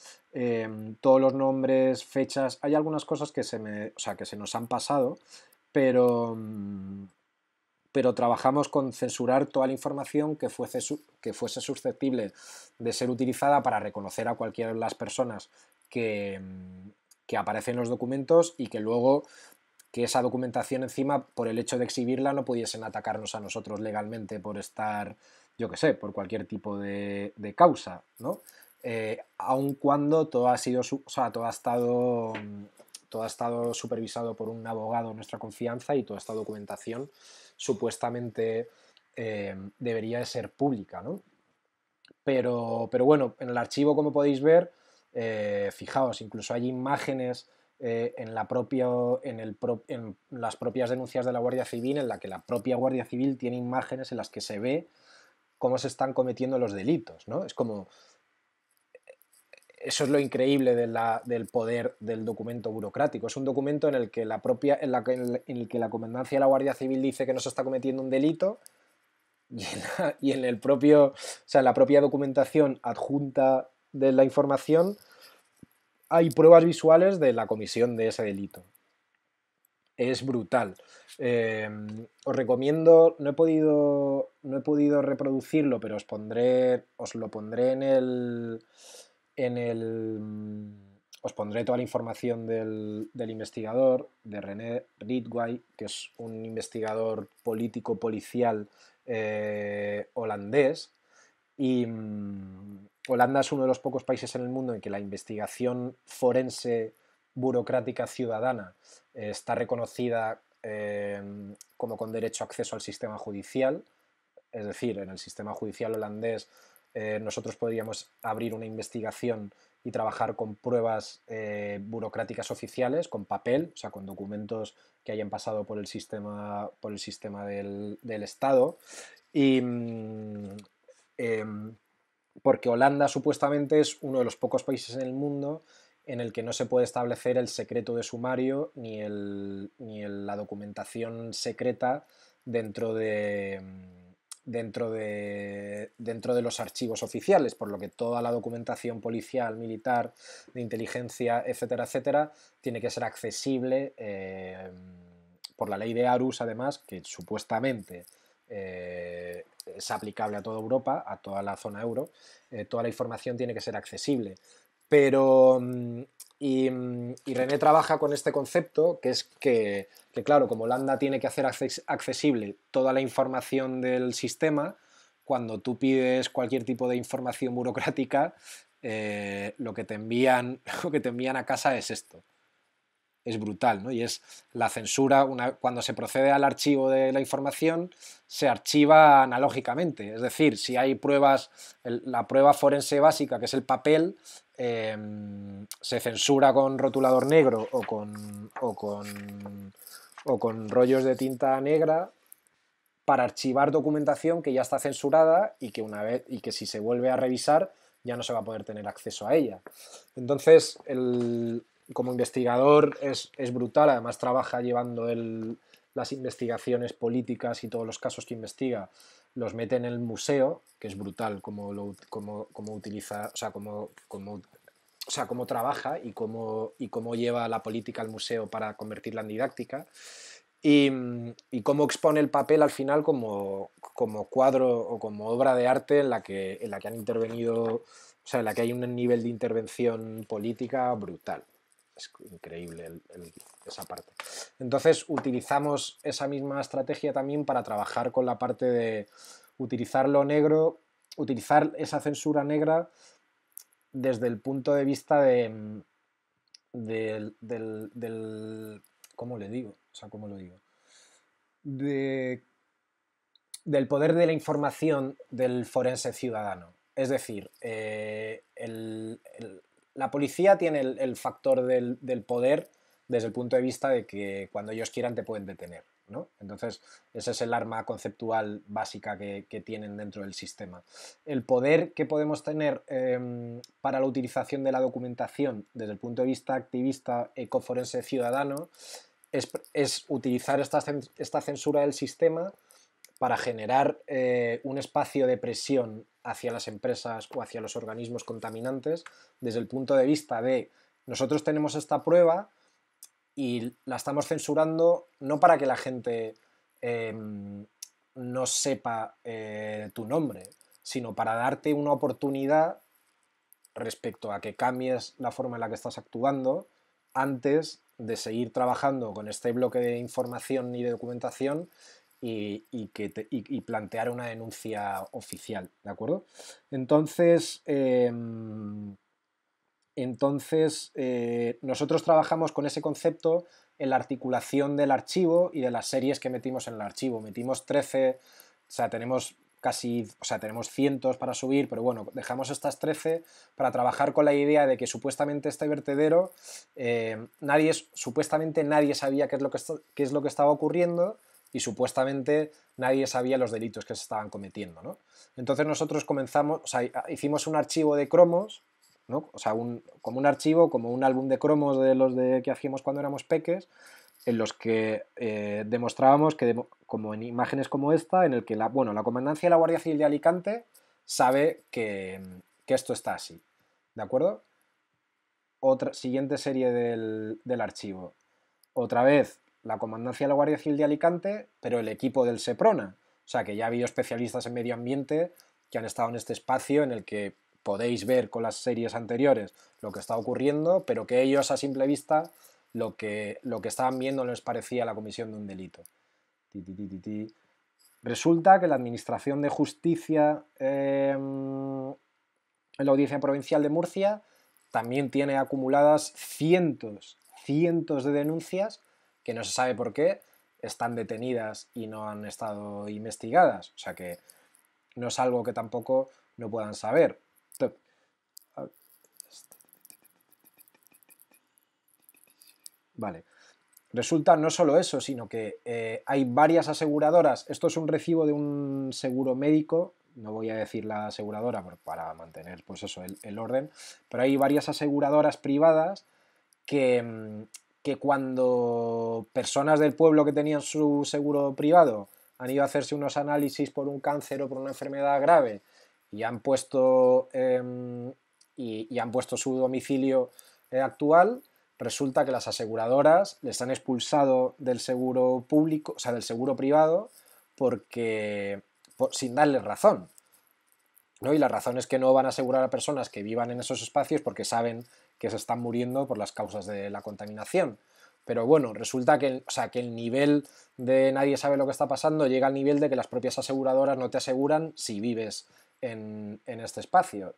B: todos los nombres, fechas, hay algunas cosas que se, me, sea, que se nos han pasado, pero... Mm, pero trabajamos con censurar toda la información que fuese, susceptible de ser utilizada para reconocer a cualquiera de las personas que, mm, que aparecen en los documentos y que luego que esa documentación encima, por el hecho de exhibirla, no pudiesen atacarnos a nosotros legalmente por estar, yo qué sé, por cualquier tipo de, causa, ¿no? Eh, aun cuando todo ha sido, o sea, todo ha estado, mm, todo ha estado supervisado por un abogado de nuestra confianza y toda esta documentación supuestamente eh, debería de ser pública, ¿no? Pero, pero bueno, en el archivo, como podéis ver, eh, fijaos, incluso hay imágenes eh, en, la en, el en, las propias denuncias de la Guardia Civil, en la que la propia Guardia Civil tiene imágenes en las que se ve cómo se están cometiendo los delitos, ¿no? Es como, eso es lo increíble de del poder del documento burocrático. Es un documento en el que la propia, en, el que la comandancia de la Guardia Civil dice que no se está cometiendo un delito y en, la, el propio, o sea, la propia documentación adjunta de la información hay pruebas visuales de la comisión de ese delito. Es brutal. Em, os recomiendo, no he podido, no he podido reproducirlo, pero os pondré, os lo pondré en el el... Mm, os pondré toda la información del, investigador, de René Ridgway, que es un investigador político policial eh, holandés. Y mm, Holanda es uno de los pocos países en el mundo en que la investigación forense burocrática ciudadana eh, está reconocida eh, como con derecho a acceso al sistema judicial. Es decir, en el sistema judicial holandés eh, nosotros podríamos abrir una investigación y trabajar con pruebas eh, burocráticas oficiales, con papel, o sea, con documentos que hayan pasado por el sistema, por el sistema del, Estado. Mm, em, porque Holanda supuestamente es uno de los pocos países en el mundo en el que no se puede establecer el secreto de sumario ni, ni la documentación secreta dentro de dentro de, dentro de los archivos oficiales, por lo que toda la documentación policial, militar, de inteligencia, etcétera, etcétera, tiene que ser accesible eh, por la ley de Arus, además, que supuestamente eh, es aplicable a toda Europa, a toda la zona euro, eh, toda la información tiene que ser accesible. Pero mm, Mm, y, René trabaja con este concepto, que es que, claro, como Lambda tiene que hacer accesible toda la información del sistema, cuando tú pides cualquier tipo de información burocrática, eh, lo, que te envían, lo que te envían a casa es esto es brutal, ¿no? Y es la censura, una, cuando se procede al archivo de la información, se archiva analógicamente. Es decir, si hay pruebas, la prueba forense básica, que es el papel, em, se censura con rotulador negro o con, o con, o con rollos de tinta negra para archivar documentación que ya está censurada y que, una vez, y que si se vuelve a revisar ya no se va a poder tener acceso a ella. Entonces, el, como investigador es, brutal, además trabaja llevando las investigaciones políticas y todos los casos que investiga, los mete en el museo, que es brutal como, como, utiliza, sea, como, como sea, cómo trabaja y cómo, y lleva la política al museo para convertirla en didáctica. Y, y, cómo expone el papel al final como, cuadro o como obra de arte en la que, en la que han intervenido, o sea, en la que hay un nivel de intervención política brutal es increíble esa parte. Entonces utilizamos esa misma estrategia también para trabajar con la parte de utilizar lo negro, utilizar esa censura negra desde el punto de vista de, mm, del, del, ¿cómo le digo? O sea, ¿cómo lo digo? del poder de la información del forense ciudadano. Es decir, eh, el, la policía tiene el, factor del, poder desde el punto de vista de que cuando ellos quieran te pueden detener. Entonces, ese es el arma conceptual básica que, tienen dentro del sistema. El poder que podemos tener em, para la utilización de la documentación desde el punto de vista activista, ecoforense, ciudadano, es, utilizar esta, esta censura del sistema para generar eh, un espacio de presión hacia las empresas o hacia los organismos contaminantes desde el punto de vista de nosotros tenemos esta prueba y la estamos censurando no para que la gente em, no sepa eh, tu nombre, sino para darte una oportunidad respecto a que cambies la forma en la que estás actuando antes de seguir trabajando con este bloque de información y de documentación y, que plantear una denuncia oficial, ¿de acuerdo? Entonces, em, entonces eh, nosotros trabajamos con ese concepto en la articulación del archivo y de las series que metimos en el archivo. Metimos 13, o sea, tenemos casi, o sea, tenemos cientos para subir, pero bueno, dejamos estas 13 para trabajar con la idea de que supuestamente este vertedero, eh, nadie, supuestamente nadie sabía qué es, lo que, qué es lo que estaba ocurriendo, y supuestamente nadie sabía los delitos que se estaban cometiendo. Entonces nosotros comenzamos, o sea, hicimos un archivo de cromos, sea, como un archivo, como un álbum de cromos de los de, que hacíamos cuando éramos peques, en los que eh, demostrábamos que, como en imágenes como esta, en el que la, bueno, la Comandancia de la Guardia Civil de Alicante sabe que, esto está así, ¿de acuerdo? Otra, siguiente serie del, del archivo. Otra vez, la comandancia de la Guardia Civil de Alicante, pero el equipo del SEPRONA. O sea que ya ha habido especialistas en medio ambiente que han estado en este espacio en el que podéis ver con las series anteriores lo que está ocurriendo, pero que ellos a simple vista lo que, lo que estaban viendo les parecía la comisión de un delito. Resulta que la Administración de Justicia em, en la Audiencia Provincial de Murcia también tiene acumuladas cientos, cientos de denuncias que no se sabe por qué, están detenidas y no han estado investigadas. O sea que no es algo que tampoco no puedan saber. Vale. Resulta no solo eso, sino que eh, hay varias aseguradoras. Esto es un recibo de un seguro médico, no voy a decir la aseguradora para mantener pues eso, el orden, pero hay varias aseguradoras privadas que, mm, que cuando personas del pueblo que tenían su seguro privado han ido a hacerse unos análisis por un cáncer o por una enfermedad grave y han puesto, em, y, han puesto su domicilio eh, actual, resulta que las aseguradoras les han expulsado del seguro público, o sea, del seguro privado, porque sin darles razón. ¿no? Y la razón es que no van a asegurar a personas que vivan en esos espacios porque saben que se están muriendo por las causas de la contaminación. Pero bueno, resulta que, sea, que el nivel de nadie sabe lo que está pasando llega al nivel de que las propias aseguradoras no te aseguran si vives en, este espacio.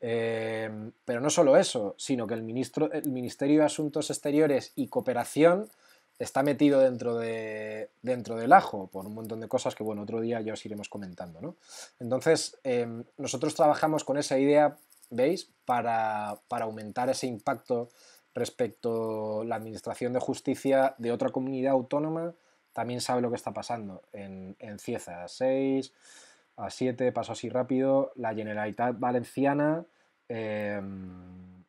B: Eh, pero no solo eso, sino que el, ministro, el Ministerio de Asuntos Exteriores y Cooperación está metido dentro, de, dentro del ajo por un montón de cosas que, bueno, otro día ya os iremos comentando, Entonces, eh, nosotros trabajamos con esa idea ¿veis? Para, aumentar ese impacto respecto a la Administración de Justicia de otra comunidad autónoma, también sabe lo que está pasando. En, Cieza, a 6, a 7, paso así rápido, la Generalitat Valenciana em,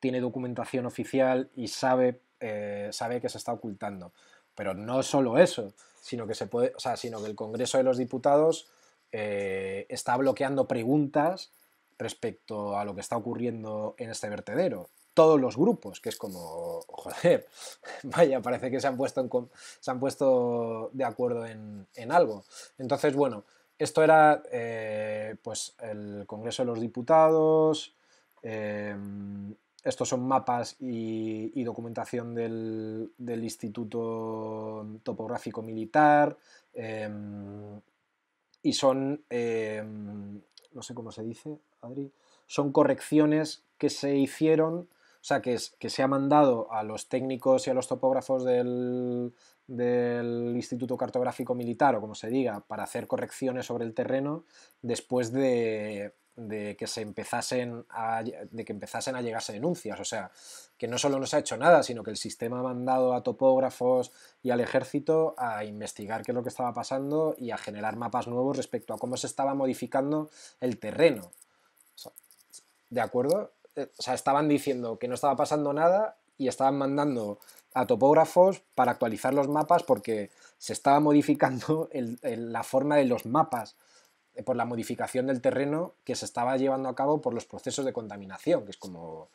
B: tiene documentación oficial y sabe, eh, sabe que se está ocultando. Pero no solo eso, sino que, se puede, sino que el Congreso de los Diputados eh, está bloqueando preguntas respecto a lo que está ocurriendo en este vertedero. Todos los grupos, que es como, joder, vaya, parece que se han puesto, se han puesto de acuerdo en, algo. Entonces, bueno, esto era eh, pues el Congreso de los Diputados, eh, estos son mapas y, documentación del, Instituto Topográfico Militar. Eh, y son, no sé cómo se dice, son correcciones que se hicieron, o sea, que, se ha mandado a los técnicos y a los topógrafos del, Instituto Cartográfico Militar, o como se diga, para hacer correcciones sobre el terreno después de, que se empezasen a, de que empezasen a llegarse denuncias. O sea, que no solo no se ha hecho nada, sino que el sistema ha mandado a topógrafos y al ejército a investigar qué es lo que estaba pasando y a generar mapas nuevos respecto a cómo se estaba modificando el terreno. ¿de acuerdo? Eh, o sea, estaban diciendo que no estaba pasando nada y estaban mandando a topógrafos para actualizar los mapas porque se estaba modificando la forma de los mapas eh, por la modificación del terreno que se estaba llevando a cabo por los procesos de contaminación, que es como,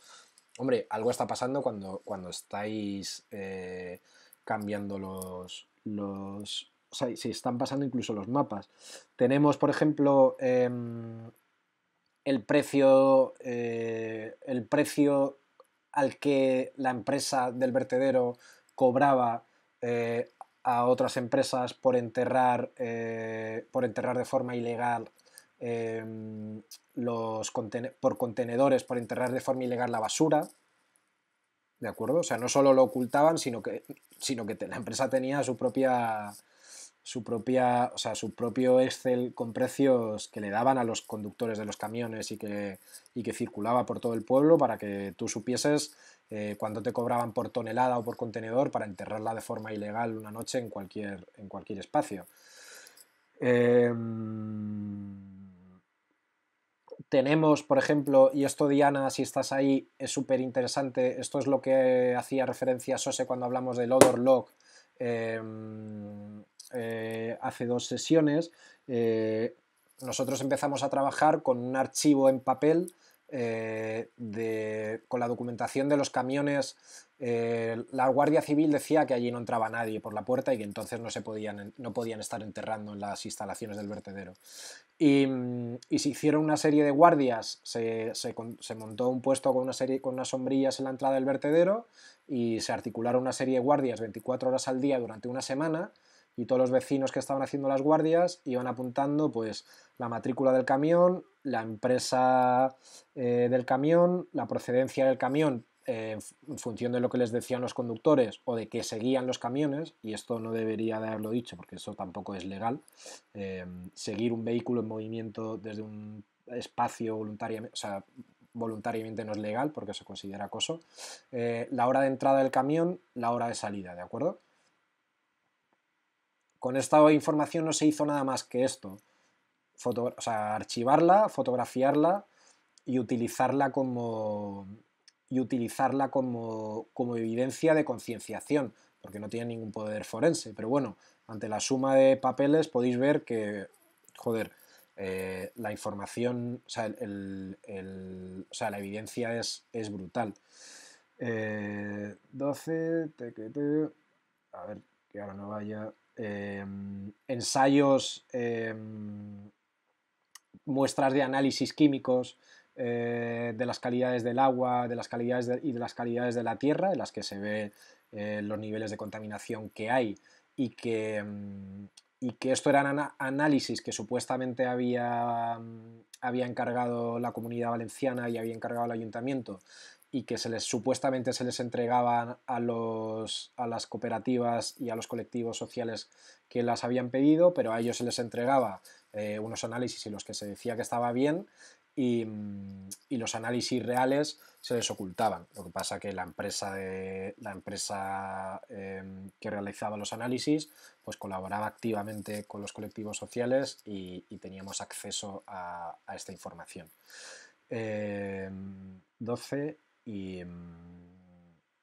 B: hombre, algo está pasando cuando, cuando estáis eh, cambiando los, los... O sea, se están pasando incluso los mapas. Tenemos, por ejemplo, em, el precio, eh, el precio al que la empresa del vertedero cobraba eh, a otras empresas por enterrar, eh, por enterrar de forma ilegal los por contenedores, por enterrar de forma ilegal la basura. ¿De acuerdo? O sea, no solo lo ocultaban, sino que, sino que la empresa tenía su propia, su propia, o sea, su propio Excel con precios que le daban a los conductores de los camiones y que, que circulaba por todo el pueblo para que tú supieses eh, cuándo te cobraban por tonelada o por contenedor para enterrarla de forma ilegal una noche en cualquier, en cualquier espacio. Em, tenemos, por ejemplo, y esto Diana, si estás ahí, es súper interesante, esto es lo que hacía referencia Sose cuando hablamos del odor Lock, em, eh, hace dos sesiones, eh, nosotros empezamos a trabajar con un archivo en papel eh, con la documentación de los camiones. la Guardia Civil decía que allí no entraba nadie por la puerta y que entonces no, se podían, no podían estar enterrando en las instalaciones del vertedero. Y, mm, se hicieron una serie de guardias, se, montó un puesto con, una serie, con unas sombrillas en la entrada del vertedero y se articularon una serie de guardias 24 horas al día durante una semana y todos los vecinos que estaban haciendo las guardias iban apuntando pues la matrícula del camión, la empresa eh, del camión, la procedencia del camión eh, en función de lo que les decían los conductores o de que seguían los camiones, y esto no debería de haberlo dicho porque eso tampoco es legal, eh, seguir un vehículo en movimiento desde un espacio voluntariamente no es legal porque se considera acoso, la hora de entrada del camión, la hora de salida, ¿de acuerdo? con esta información no se hizo nada más que esto. o sea, archivarla, fotografiarla y utilizarla como, y utilizarla como, evidencia de concienciación, porque no tiene ningún poder forense. Pero bueno, ante la suma de papeles podéis ver que, joder, eh, la información, o sea, la evidencia es, es brutal. 12, eh, a ver, que ahora no vaya. Em, ensayos, em, muestras de análisis químicos eh, de las calidades del agua de las calidades y de las calidades de la tierra, en las que se ve eh, los niveles de contaminación que hay y que, em, y que esto eran análisis que supuestamente había, había encargado la comunidad valenciana y había encargado el ayuntamiento y que se les, supuestamente se les entregaban a, los, a las cooperativas y a los colectivos sociales que las habían pedido, pero a ellos se les entregaba eh, unos análisis y los que se decía que estaba bien mm, y, los análisis reales se les ocultaban. Lo que pasa que la empresa, de, la empresa em, que realizaba los análisis pues colaboraba activamente con los colectivos sociales y, teníamos acceso a, esta información. 12 em,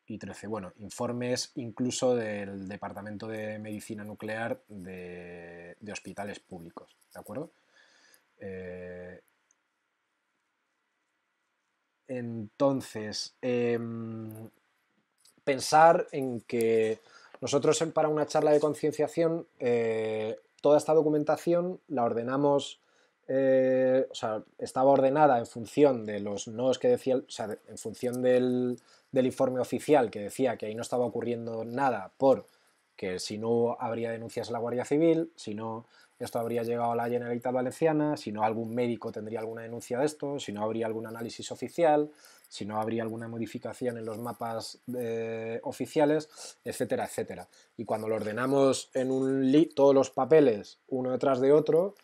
B: y, 13, mm, bueno, informes incluso del Departamento de Medicina Nuclear de, hospitales públicos, ¿de acuerdo? Eh, entonces, em, pensar en que nosotros para una charla de concienciación, eh, toda esta documentación la ordenamos eh, o sea, estaba ordenada en función de los nos que decía, en función del, informe oficial que decía que ahí no estaba ocurriendo nada por que si no habría denuncias a la Guardia Civil, si no esto habría llegado a la Generalitat Valenciana, si no algún médico tendría alguna denuncia de esto, si no habría algún análisis oficial, si no habría alguna modificación en los mapas eh, oficiales, etcétera, etcétera. Y cuando lo ordenamos en un todos los papeles uno detrás de otro,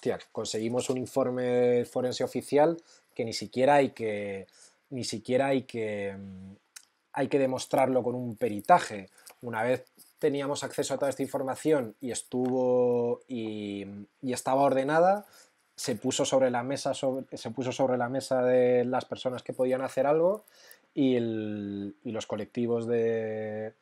B: hostia, conseguimos un informe forense oficial que ni siquiera hay que, ni siquiera hay que, mm, hay que demostrarlo con un peritaje. Una vez teníamos acceso a toda esta información y estuvo y, estaba ordenada, se puso sobre la mesa se puso sobre la mesa de las personas que podían hacer algo y los colectivos de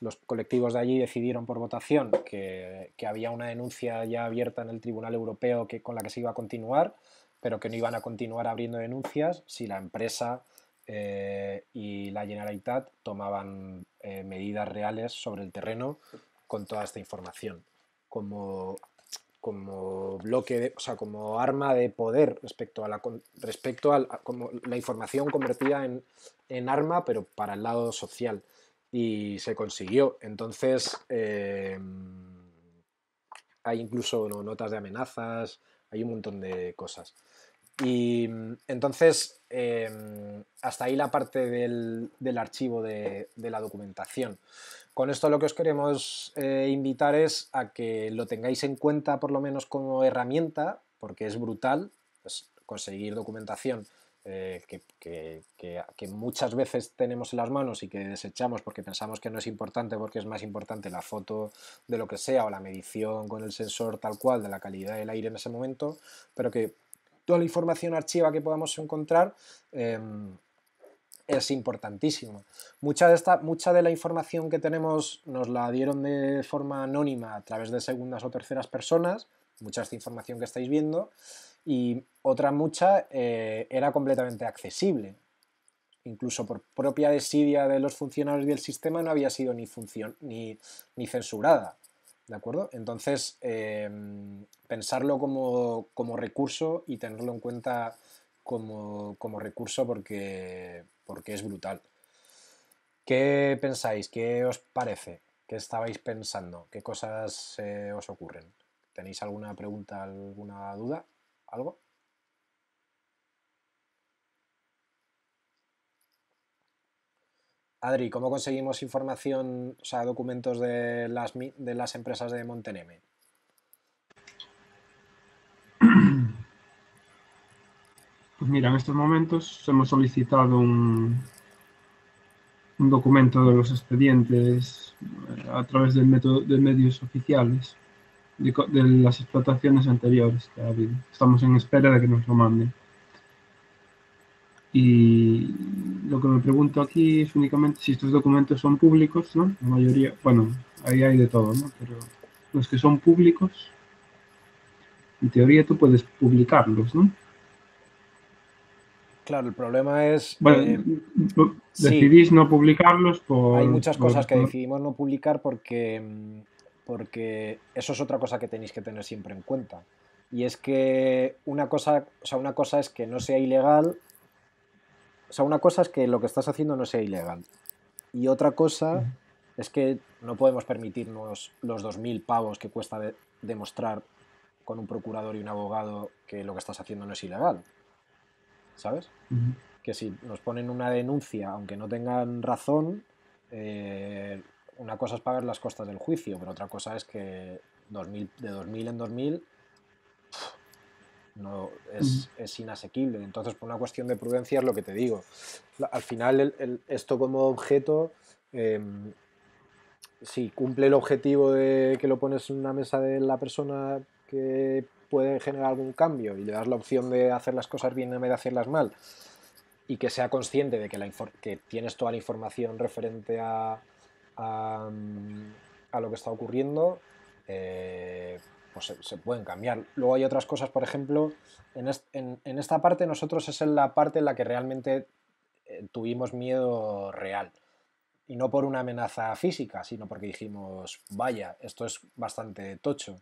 B: los colectivos de allí decidieron por votación que, había una denuncia ya abierta en el Tribunal Europeo que, con la que se iba a continuar, pero que no iban a continuar abriendo denuncias si la empresa eh, y la Generalitat tomaban eh, medidas reales sobre el terreno con toda esta información. Como, como bloque, o sea, como arma de poder respecto a la, respecto a como la información convertida en, en arma, pero para el lado social y se consiguió. Entonces, em, hay incluso notas de amenazas, hay un montón de cosas. Y em, entonces, em, hasta ahí la parte del, archivo de, la documentación. Con esto lo que os queremos eh, invitar es a que lo tengáis en cuenta por lo menos como herramienta, porque es brutal pues, conseguir documentación eh, que, que, que, muchas veces tenemos en las manos y que desechamos porque pensamos que no es importante, porque es más importante la foto de lo que sea o la medición con el sensor tal cual de la calidad del aire en ese momento, pero que toda la información archiva que podamos encontrar em, es importantísimo. Mucha de, esta, mucha de la información que tenemos nos la dieron de forma anónima a través de segundas o terceras personas, mucha de esta información que estáis viendo, y otra mucha eh, era completamente accesible. Incluso por propia desidia de los funcionarios del sistema no había sido ni, función, ni, censurada. ¿De acuerdo? Entonces, eh, pensarlo como, recurso y tenerlo en cuenta como, recurso porque, porque es brutal. ¿Qué pensáis? ¿Qué os parece? ¿Qué estabais pensando? ¿Qué cosas eh, os ocurren? ¿Tenéis alguna pregunta, alguna duda? algo. Adri, ¿cómo conseguimos información, o sea, documentos de las, de las empresas de Monteneme?
A: Pues mira, en estos momentos hemos solicitado un, documento de los expedientes eh, a través del método, de medios oficiales de, las explotaciones anteriores que ha habido. Estamos en espera de que nos lo manden. Y lo que me pregunto aquí es únicamente
B: si estos documentos son públicos, ¿no? La mayoría,
A: bueno, ahí hay de todo, ¿no? Pero los que son públicos, en teoría tú puedes publicarlos, ¿no?
B: Claro, el problema es... Bueno, eh, mm, mm, decidís no publicarlos por... Hay muchas cosas que decidimos no publicar porque mm, porque eso es otra cosa que tenéis que tener siempre en cuenta. Y es que una cosa, o sea, una cosa es que no sea ilegal, o sea, una cosa es que lo que estás haciendo no sea ilegal. Y otra cosa es que no podemos permitirnos los 2.000 pavos que cuesta demostrar con un procurador y un abogado que lo que estás haciendo no es ilegal. ¿Sabes? Que si nos ponen una denuncia, aunque no tengan razón, eh, una cosa es pagar las costas del juicio, pero otra cosa es que 2000, de 2000 en 2000 no, es, inasequible. Entonces, por una cuestión de prudencia es lo que te digo. Al final, esto como objeto, em, si cumple el objetivo de que lo pones en una mesa de la persona que puede generar algún cambio y le das la opción de hacer las cosas bien en vez de hacerlas mal, y que sea consciente de que, la que tienes toda la información referente a, a, lo que está ocurriendo, eh, pues se, pueden cambiar. Luego hay otras cosas, por ejemplo, en, esta parte nosotros es en la parte en la que realmente eh, tuvimos miedo real. Y no por una amenaza física, sino porque dijimos, vaya, esto es bastante tocho.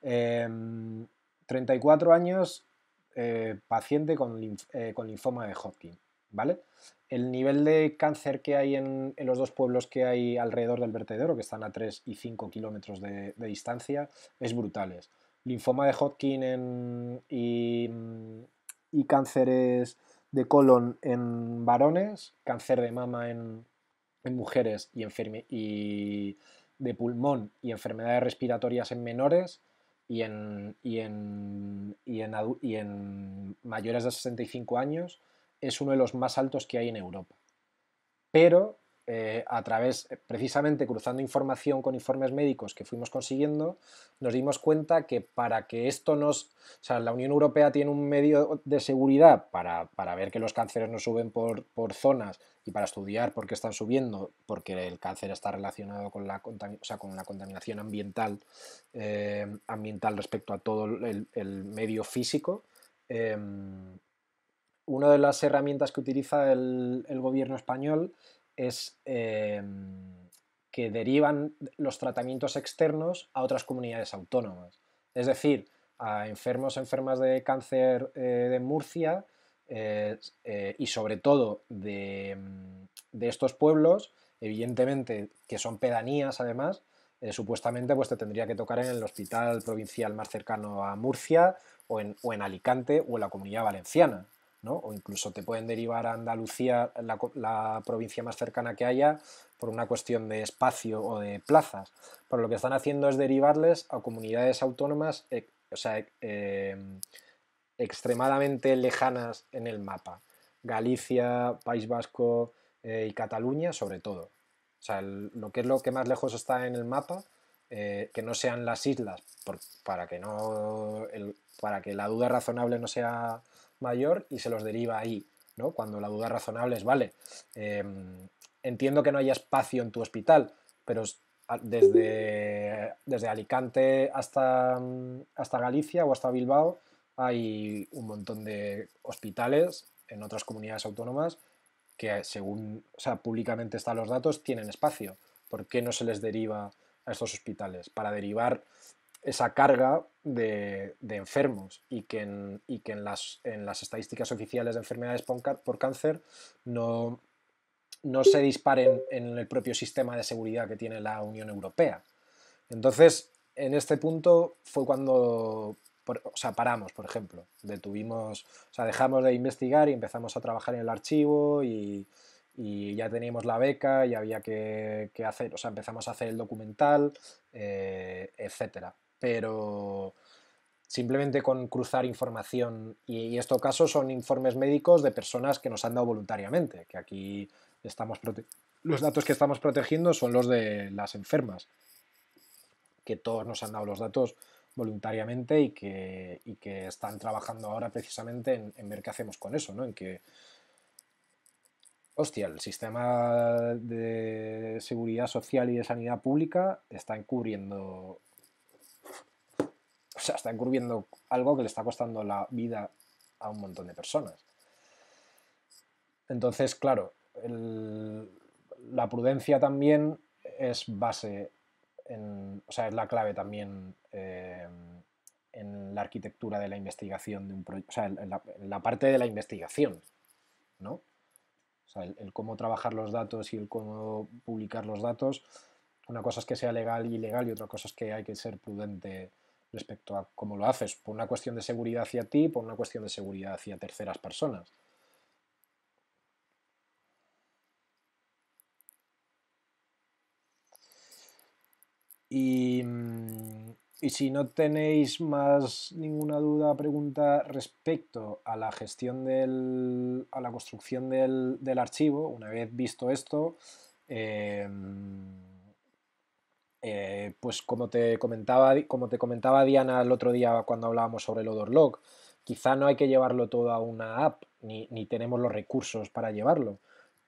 B: 34 em, años, eh, paciente con, con linfoma de Hodgkin. ¿vale? El nivel de cáncer que hay en, los dos pueblos que hay alrededor del vertedero, que están a 3 y 5 kilómetros de, distancia, es brutal. Linfoma de Hodgkin mm, y, cánceres de colon en varones, cáncer de mama en, mujeres y, de pulmón y enfermedades respiratorias en menores y y en mayores de 65 años es uno de los más altos que hay en Europa. Pero eh, a través, precisamente cruzando información con informes médicos que fuimos consiguiendo, nos dimos cuenta que para que esto nos... O sea, la Unión Europea tiene un medio de seguridad para, ver que los cánceres no suben por, por, zonas y para estudiar por qué están subiendo, porque el cáncer está relacionado con la, con contaminación ambiental, eh, ambiental respecto a todo el, medio físico. Eh, una de las herramientas que utiliza el, gobierno español es eh, que derivan los tratamientos externos a otras comunidades autónomas. Es decir, a enfermos, enfermas de cáncer eh, de Murcia eh, y sobre todo de, estos pueblos, evidentemente que son pedanías además, supuestamente pues te tendría que tocar en el hospital provincial más cercano a Murcia o o en Alicante o en la comunidad valenciana o incluso te pueden derivar a Andalucía, la, provincia más cercana que haya, por una cuestión de espacio o de plazas. Pero lo que están haciendo es derivarles a comunidades autónomas e, o sea, e, em, extremadamente lejanas en el mapa. Galicia, País Vasco eh, y Cataluña, sobre todo. O sea, lo que es lo que más lejos está en el mapa, eh, que no sean las islas, para, que no, para que la duda razonable no sea mayor y se los deriva ahí, ¿no? Cuando la duda razonable es, vale, em, entiendo que no haya espacio en tu hospital, pero desde, desde Alicante hasta, hasta Galicia o hasta Bilbao hay un montón de hospitales en otras comunidades autónomas que según o sea, públicamente están los datos, tienen espacio. ¿Por qué no se les deriva a estos hospitales? Para derivar esa carga de, enfermos y que, en, las, estadísticas oficiales de enfermedades por cáncer no, se disparen en el propio sistema de seguridad que tiene la Unión Europea. Entonces, en este punto fue cuando paramos, por ejemplo. Detuvimos, dejamos de investigar y empezamos a trabajar en el archivo y, ya teníamos la beca y había que, hacer, o empezamos a hacer el documental, eh, etcétera pero simplemente con cruzar información, y, y estos casos son informes médicos de personas que nos han dado voluntariamente, que aquí estamos los datos que estamos protegiendo son los de las enfermas, que todos nos han dado los datos voluntariamente y que, que están trabajando ahora precisamente en, ver qué hacemos con eso, ¿no? En que, hostia, el sistema de seguridad social y de sanidad pública está encubriendo o sea, está incurriendo algo que le está costando la vida a un montón de personas. Entonces, claro, la prudencia también es base, en, o sea, es la clave también em, en la arquitectura de la investigación de un proyecto, o sea, en la, parte de la investigación, ¿no? O sea, el, el, cómo trabajar los datos y el cómo publicar los datos. Una cosa es que sea legal y ilegal y otra cosa es que hay que ser prudente respecto a cómo lo haces, por una cuestión de seguridad hacia ti, por una cuestión de seguridad hacia terceras personas. Mm, y, si no tenéis más ninguna duda o pregunta respecto a la gestión del, a la construcción del, del archivo, una vez visto esto, eh, eh, pues como te, comentaba, como te comentaba Diana el otro día cuando hablábamos sobre el Odorlog, quizá no hay que llevarlo todo a una app, ni, tenemos los recursos para llevarlo,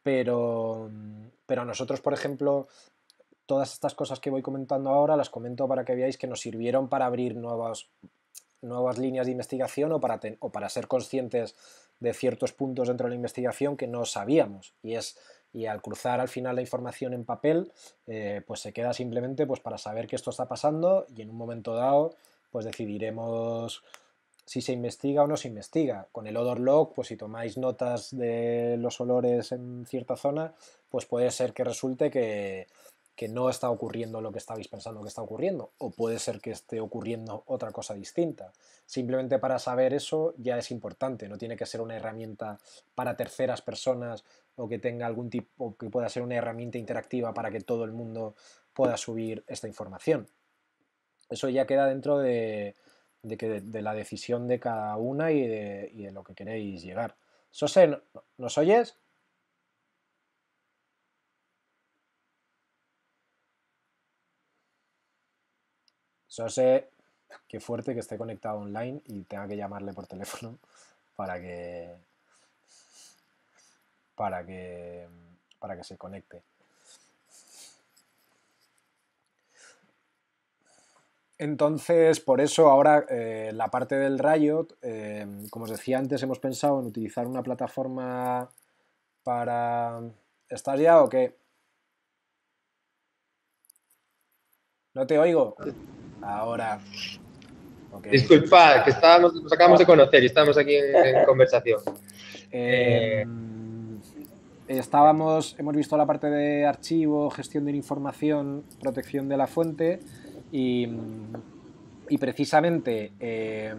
B: pero, mm, pero a nosotros, por ejemplo, todas estas cosas que voy comentando ahora las comento para que veáis que nos sirvieron para abrir nuevas, nuevas líneas de investigación o para, o para ser conscientes de ciertos puntos dentro de la investigación que no sabíamos. Y es y al cruzar al final la información en papel, eh, pues se queda simplemente pues para saber que esto está pasando y en un momento dado pues decidiremos si se investiga o no se investiga. Con el odor log, pues si tomáis notas de los olores en cierta zona, pues puede ser que resulte que, que no está ocurriendo lo que estabais pensando que está ocurriendo, o puede ser que esté ocurriendo otra cosa distinta. Simplemente para saber eso ya es importante, no tiene que ser una herramienta para terceras personas o que tenga algún tipo, que pueda ser una herramienta interactiva para que todo el mundo pueda subir esta información. Eso ya queda dentro de, la decisión de cada una y de, lo que queréis llegar. Sosen, ¿nos oyes? sé qué fuerte que esté conectado online y tenga que llamarle por teléfono para que para que para que se conecte. Entonces, por eso ahora eh, la parte del Riot, eh, como os decía antes, hemos pensado en utilizar una plataforma para... ¿Estás ya o qué? No te oigo.
A: Ahora. Disculpad, que estábamos, nos acabamos de conocer y estamos aquí en, conversación.
B: Eh, estábamos, hemos visto la parte de archivo, gestión de la información, protección de la fuente y, precisamente, eh,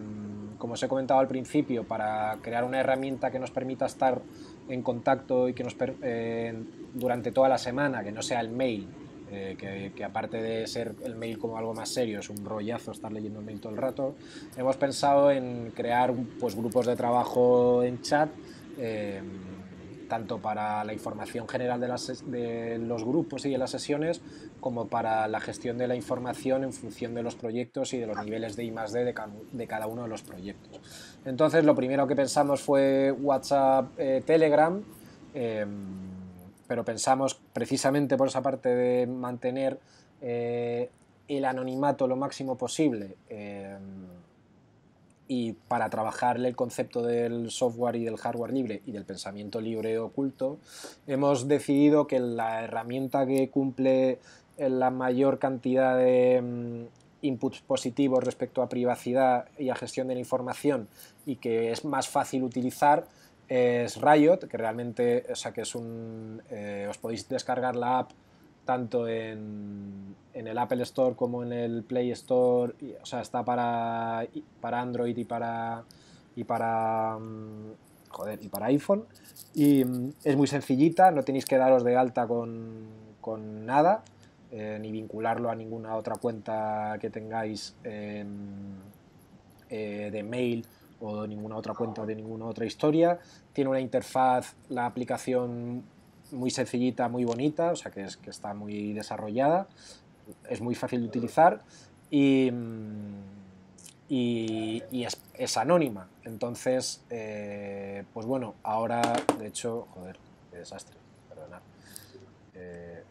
B: como os he comentado al principio, para crear una herramienta que nos permita estar en contacto y que nos eh, durante toda la semana, que no sea el mail, eh, que, aparte de ser el mail como algo más serio, es un rollazo estar leyendo el mail todo el rato, hemos pensado en crear pues, grupos de trabajo en chat, eh, tanto para la información general de, de los grupos y de las sesiones, como para la gestión de la información en función de los proyectos y de los niveles de I +D de, cada uno de los proyectos. Entonces, lo primero que pensamos fue WhatsApp, eh, Telegram, pero pensamos precisamente por esa parte de mantener eh, el anonimato lo máximo posible eh, y para trabajarle el concepto del software y del hardware libre y del pensamiento libre oculto, hemos decidido que la herramienta que cumple la mayor cantidad de mm, inputs positivos respecto a privacidad y a gestión de la información y que es más fácil utilizar, es Riot, que realmente, o sea, que es un, eh, os podéis descargar la app tanto en, en, el Apple Store como en el Play Store, o sea, está para, para Android y para, y para, mm, joder, y para iPhone. Y mm, es muy sencillita, no tenéis que daros de alta con, nada, eh, ni vincularlo a ninguna otra cuenta que tengáis eh, de mail o ninguna otra cuenta de ninguna otra historia. Tiene una interfaz, la aplicación muy sencillita, muy bonita, o sea que, es, que está muy desarrollada, es muy fácil de utilizar y, es, anónima. Entonces, eh, pues bueno, ahora, de hecho, joder, qué desastre, perdonad.
A: Eh,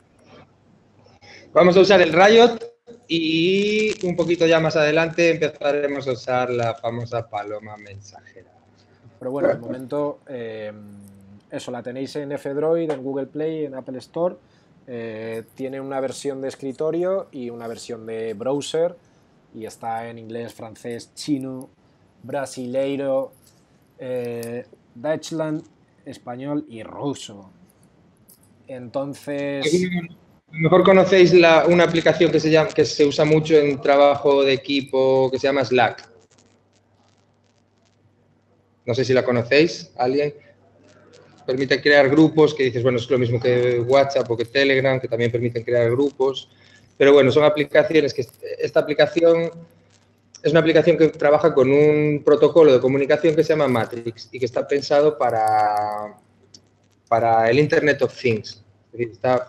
A: Vamos a usar el Riot y un poquito ya más adelante empezaremos a usar la famosa paloma mensajera. Pero bueno, de
B: momento eh, eso la tenéis en F-Droid, en Google Play, en Apple Store. Eh, tiene una versión de escritorio y una versión de browser y está en inglés, francés, chino, brasileiro, eh,
A: Dutchland, español y ruso. Entonces mejor conocéis la, una aplicación que se, llama, que se usa mucho en trabajo de equipo que se llama Slack. No sé si la conocéis, alguien. Permite crear grupos, que dices, bueno, es lo mismo que WhatsApp o que Telegram, que también permiten crear grupos. Pero bueno, son aplicaciones que esta aplicación es una aplicación que trabaja con un protocolo de comunicación que se llama Matrix y que está pensado para, para el Internet of Things. Está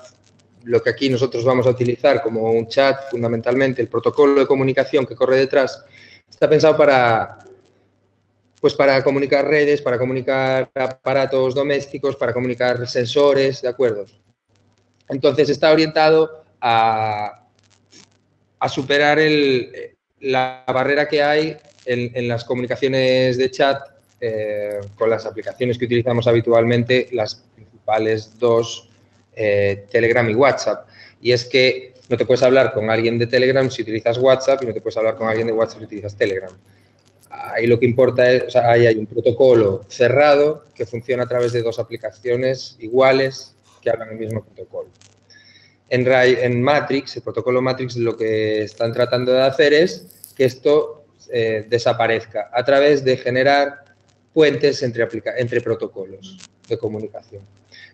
A: lo que aquí nosotros vamos a utilizar como un chat, fundamentalmente el protocolo de comunicación que corre detrás, está pensado para, pues para comunicar redes, para comunicar aparatos domésticos, para comunicar sensores, ¿de acuerdo? Entonces está orientado a, superar el, la barrera que hay en, las comunicaciones de chat eh, con las aplicaciones que utilizamos habitualmente, las principales dos eh, Telegram y WhatsApp. Y es que no te puedes hablar con alguien de Telegram si utilizas WhatsApp y no te puedes hablar con alguien de WhatsApp si utilizas Telegram. Ahí lo que importa es, o sea, ahí hay un protocolo cerrado que funciona a través de dos aplicaciones iguales que hablan el mismo protocolo. En, Matrix, el protocolo Matrix lo que están tratando de hacer es que esto eh, desaparezca a través de generar puentes entre protocolos de comunicación.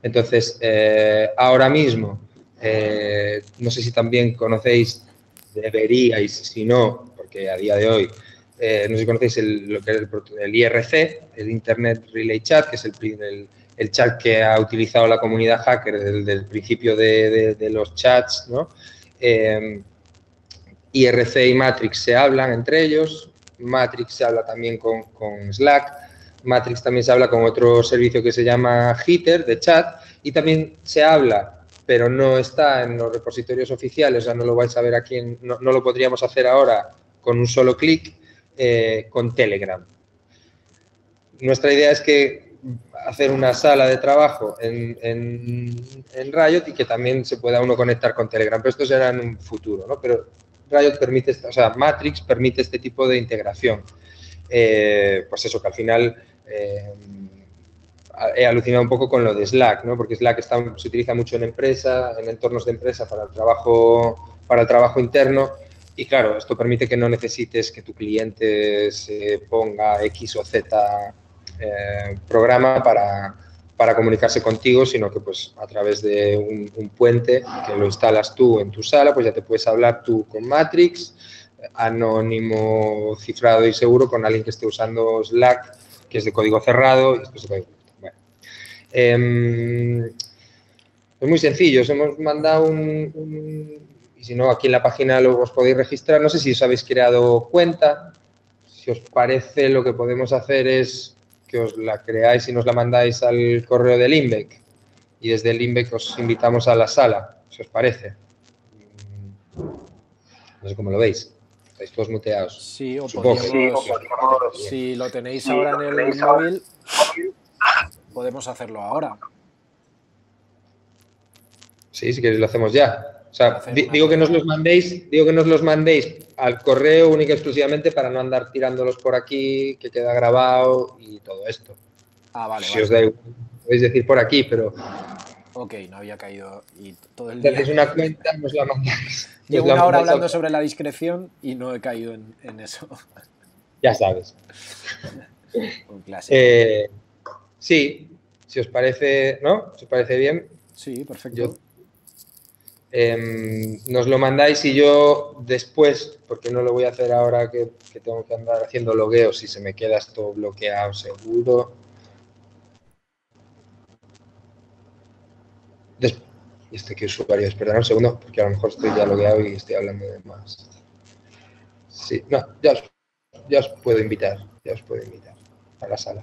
A: Entonces, eh, ahora mismo, eh, no sé si también conocéis, deberíais, si no, porque a día de hoy, eh, no sé si conocéis lo que es el, IRC, el Internet Relay Chat, que es el, chat que ha utilizado la comunidad hacker desde el principio de, los chats, ¿no? Em, IRC y Matrix se hablan entre ellos, Matrix se habla también con Slack, Matrix también se habla con otro servicio que se llama Hitter de chat y también se habla, pero no está en los repositorios oficiales, o no lo vais a ver aquí, no, lo podríamos hacer ahora con un solo clic eh, con Telegram. Nuestra idea es que hacer una sala de trabajo en, en, Riot y que también se pueda uno conectar con Telegram, pero esto será en un futuro, ¿no? Pero Riot permite, o sea, Matrix permite este tipo de integración. Eh, pues eso, que al final eh, he alucinado un poco con lo de Slack, ¿no? porque Slack se utiliza mucho en empresa, en entornos de empresa para el trabajo, para el trabajo interno. Y claro, esto permite que no necesites que tu cliente se ponga X o Z eh, programa para, comunicarse contigo, sino que pues a través de un, un, puente que lo instalas tú en tu sala, pues ya te puedes hablar tú con Matrix, eh, anónimo, cifrado y seguro, con alguien que esté usando Slack que es de código cerrado y esto es de código em, es muy sencillo, os hemos mandado un, Y si no, aquí en la página luego os podéis registrar. No sé si os habéis creado cuenta. Si os parece, lo que podemos hacer es que os la creáis y nos la mandáis al correo del INVEC. Y desde el INVEC os invitamos a la sala, si os parece. No sé cómo lo veis. Estáis todos muteados. Sí, o podríamos, si
B: lo tenéis ahora en el móvil, podemos hacerlo ahora.
A: Sí, si queréis lo hacemos ya. O sea, digo que nos los mandéis, digo que nos los mandéis al correo única y exclusivamente para no andar tirándolos por aquí, que queda grabado y todo esto. Ah, vale. Si os da igual, podéis decir por aquí, pero
B: Ok, no había caído. Y todo el día... una cuenta,
A: nos la Llevo una hora hablando sobre
B: la discreción y no he caído en,
A: eso. Ya sabes. Eh, sí, si os parece, ¿no? Si os parece bien. Sí, perfecto. Em, nos lo mandáis y yo después, porque no lo voy a hacer ahora que, tengo que andar haciendo logueos y se me queda esto bloqueado seguro. este que usuarios, perdón un segundo, porque a lo mejor estoy ya logueado y estoy hablando de más. Sí, no, ya os, ya os puedo invitar, ya os puedo invitar a la sala.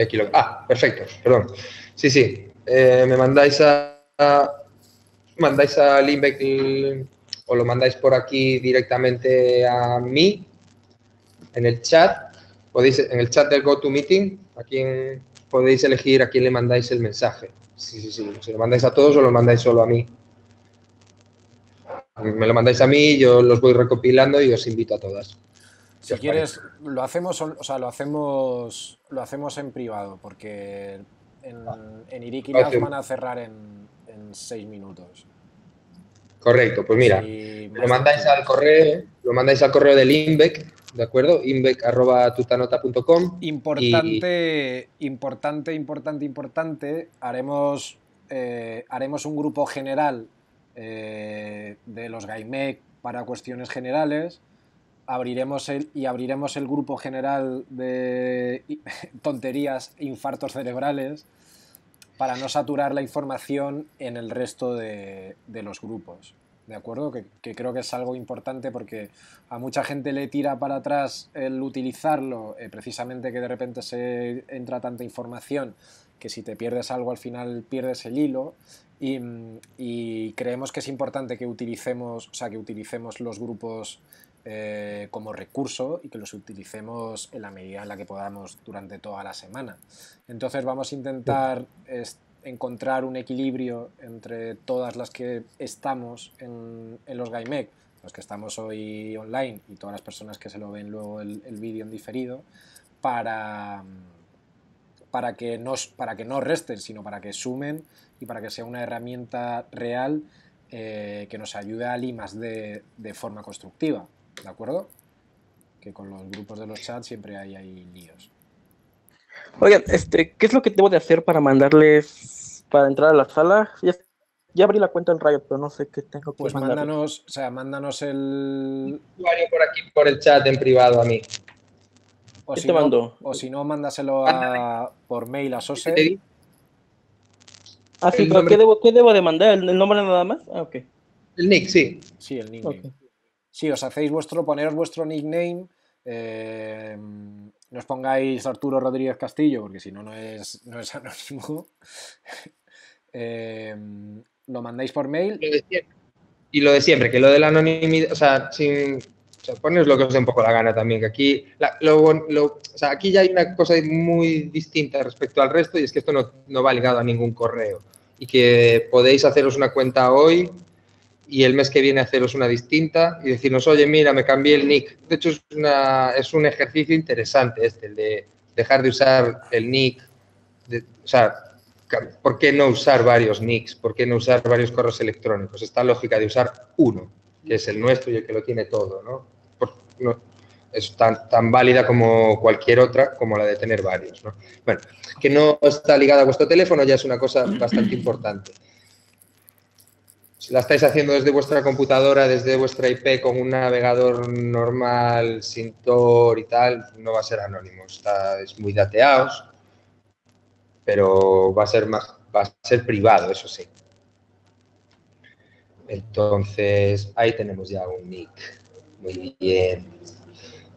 A: aquí Ah, perfecto, perdón. Sí, sí, eh, me mandáis a, mandáis al Invec o lo mandáis por aquí directamente a mí en el chat, o dice en el chat del GoToMeeting, aquí en podéis elegir a quién le mandáis el mensaje. Sí, sí, sí. Si lo mandáis a todos o lo mandáis solo a mí. Me lo mandáis a mí, yo los voy recopilando y os invito a todas. Si, quieres,
B: lo hacemos, o sea, lo hacemos, lo hacemos en privado, porque en, ah. en Iriki van a cerrar en, seis minutos.
A: Correcto, pues mira, lo mandáis al correo, lo mandáis al correo del INVEC ¿de acuerdo? imbec.tutanota.com Importante,
B: importante, importante, importante. Haremos, eh, haremos un grupo general eh, de los GAIMEC para cuestiones generales. Abriremos el, y abriremos el grupo general de tonterías, e infartos cerebrales, para no saturar la información en el resto de, de los grupos. ¿de acuerdo? Que, creo que es algo importante porque a mucha gente le tira para atrás el utilizarlo, eh, precisamente que de repente se entra tanta información que si te pierdes algo al final pierdes el hilo y, creemos que es importante que utilicemos, o que utilicemos los grupos eh, como recurso y que los utilicemos en la medida en la que podamos durante toda la semana. Entonces vamos a intentar encontrar un equilibrio entre todas las que estamos en, los GAIMEC, los que estamos hoy online y todas las personas que se lo ven luego el, vídeo en diferido, para, para, que para que no resten, sino para que sumen y para que sea una herramienta real eh, que nos ayude a limas de, forma constructiva, ¿de acuerdo? Que con los grupos de los chats siempre hay, hay líos.
A: Oigan, este,
B: ¿qué es lo que debo de hacer para mandarles, para entrar a la sala? Ya, abrí la cuenta en Riot, pero no sé qué tengo que Pues mándanos, o sea, mándanos el... Usuario por
A: aquí, por el chat en privado a mí.
B: O si te no, mando? O si no, mándaselo por mail a Sose.
A: Ah, sí, pero ¿qué debo, de mandar? ¿El, nombre
B: nada más? Ah, ok.
A: El nick, sí.
B: Sí, el nickname. Sí, os hacéis vuestro, poneros vuestro nickname. Eh, no os pongáis Arturo Rodríguez Castillo, porque si no, no es, no es anónimo. Em, lo mandáis por mail.
A: y lo de siempre, que lo de la anonimidad, o sea, sin, o lo que os dé un poco la gana también, que aquí, aquí ya hay una cosa muy distinta respecto al resto y es que esto no, no va ligado a ningún correo y que podéis haceros una cuenta hoy y el mes que viene haceros una distinta y decirnos, oye, mira, me cambié el nick. De hecho, es, un ejercicio interesante este, el de dejar de usar el nick. o sea, ¿por qué no usar varios nicks? ¿Por qué no usar varios correos electrónicos? Esta lógica de usar uno, que es el nuestro y el que lo tiene todo, ¿no? es tan, válida como cualquier otra, como la de tener varios, ¿no? Bueno, que no está ligada a vuestro teléfono ya es una cosa bastante importante la estáis haciendo desde vuestra computadora, desde vuestra IP, con un navegador normal, sin Tor y tal, no va a ser anónimo. Estáis muy dateados, pero va a ser más, va a ser privado, eso sí. Entonces, ahí tenemos ya un nick. Muy bien.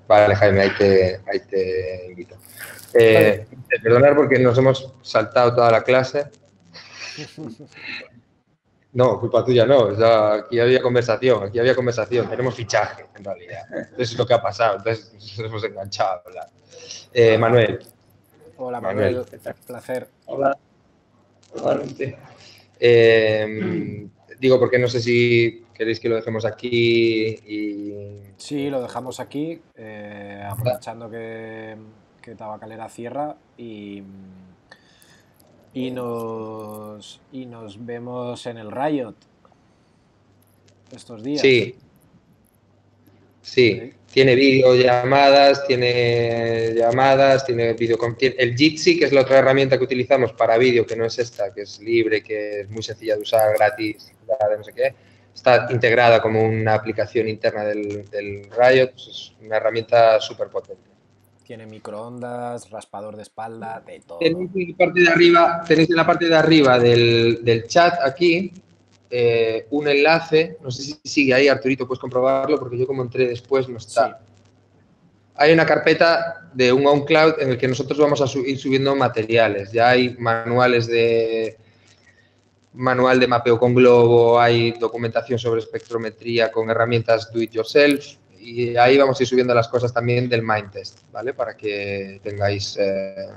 A: Vale, Jaime, ahí te, ahí te invito. Eh, Perdonar porque nos hemos saltado toda la clase. No, culpa tuya no. aquí había conversación, aquí había conversación. Tenemos fichaje, en realidad. Eso es lo que ha pasado. Entonces nos hemos enganchado eh, Manuel. Hola, Manuel. Un Placer. Hola. Em, digo, porque no sé si queréis que lo dejemos aquí
B: y... Sí, lo dejamos aquí, eh, aprovechando que, que Tabacalera cierra y... Y nos, y nos vemos en el Riot
A: estos días. Sí. Sí, tiene videollamadas, tiene llamadas, tiene video el Jitsi, que es la otra herramienta que utilizamos para vídeo, que no es esta, que es libre, que es muy sencilla de usar, gratis, no sé qué. Está integrada como una aplicación interna del, del Riot, pues es una herramienta súper potente. Tiene microondas, raspador de espalda, de todo. Tenéis en la parte de arriba, del, chat aquí eh, un enlace. No sé si sigue ahí, Arturito, puedes comprobarlo porque yo como entré después no está. Hay una carpeta de un cloud en el que nosotros vamos a ir subiendo materiales. Ya hay manuales de manual de mapeo con globo, hay documentación sobre espectrometría con herramientas do it yourself, y ahí vamos a ir subiendo las cosas también del Mindtest, ¿vale? Para que tengáis, eh,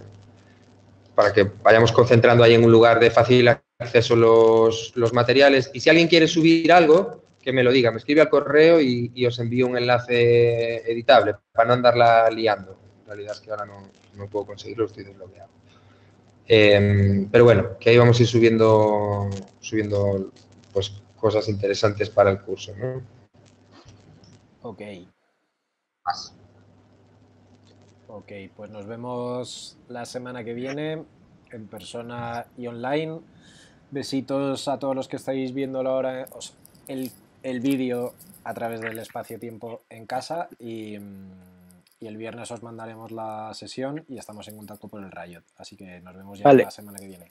A: para que vayamos concentrando ahí en un lugar de fácil acceso los, materiales. Y si alguien quiere subir algo, que me lo diga, me escribe al correo y, os envío un enlace editable para no andarla liando. En realidad es que ahora no, puedo conseguirlo, estoy desbloqueado. Em, pero bueno, que ahí vamos a ir subiendo, subiendo pues, cosas interesantes para el curso, ¿no?
B: Ok. Ok, pues nos vemos la semana que viene en persona y online. Besitos a todos los que estáis viendo ahora el, el vídeo a través del espacio-tiempo en casa mm, y, el viernes os mandaremos la sesión y estamos en contacto por el Riot. Así que nos vemos ya la semana que viene.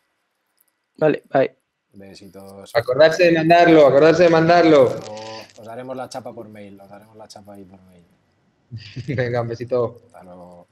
B: Vale, bye. Besitos. Acordarse de mandarlo, acordarse de mandarlo. os daremos la chapa por mail, os daremos la chapa ahí por mail.
A: Venga, un besito. Hasta luego.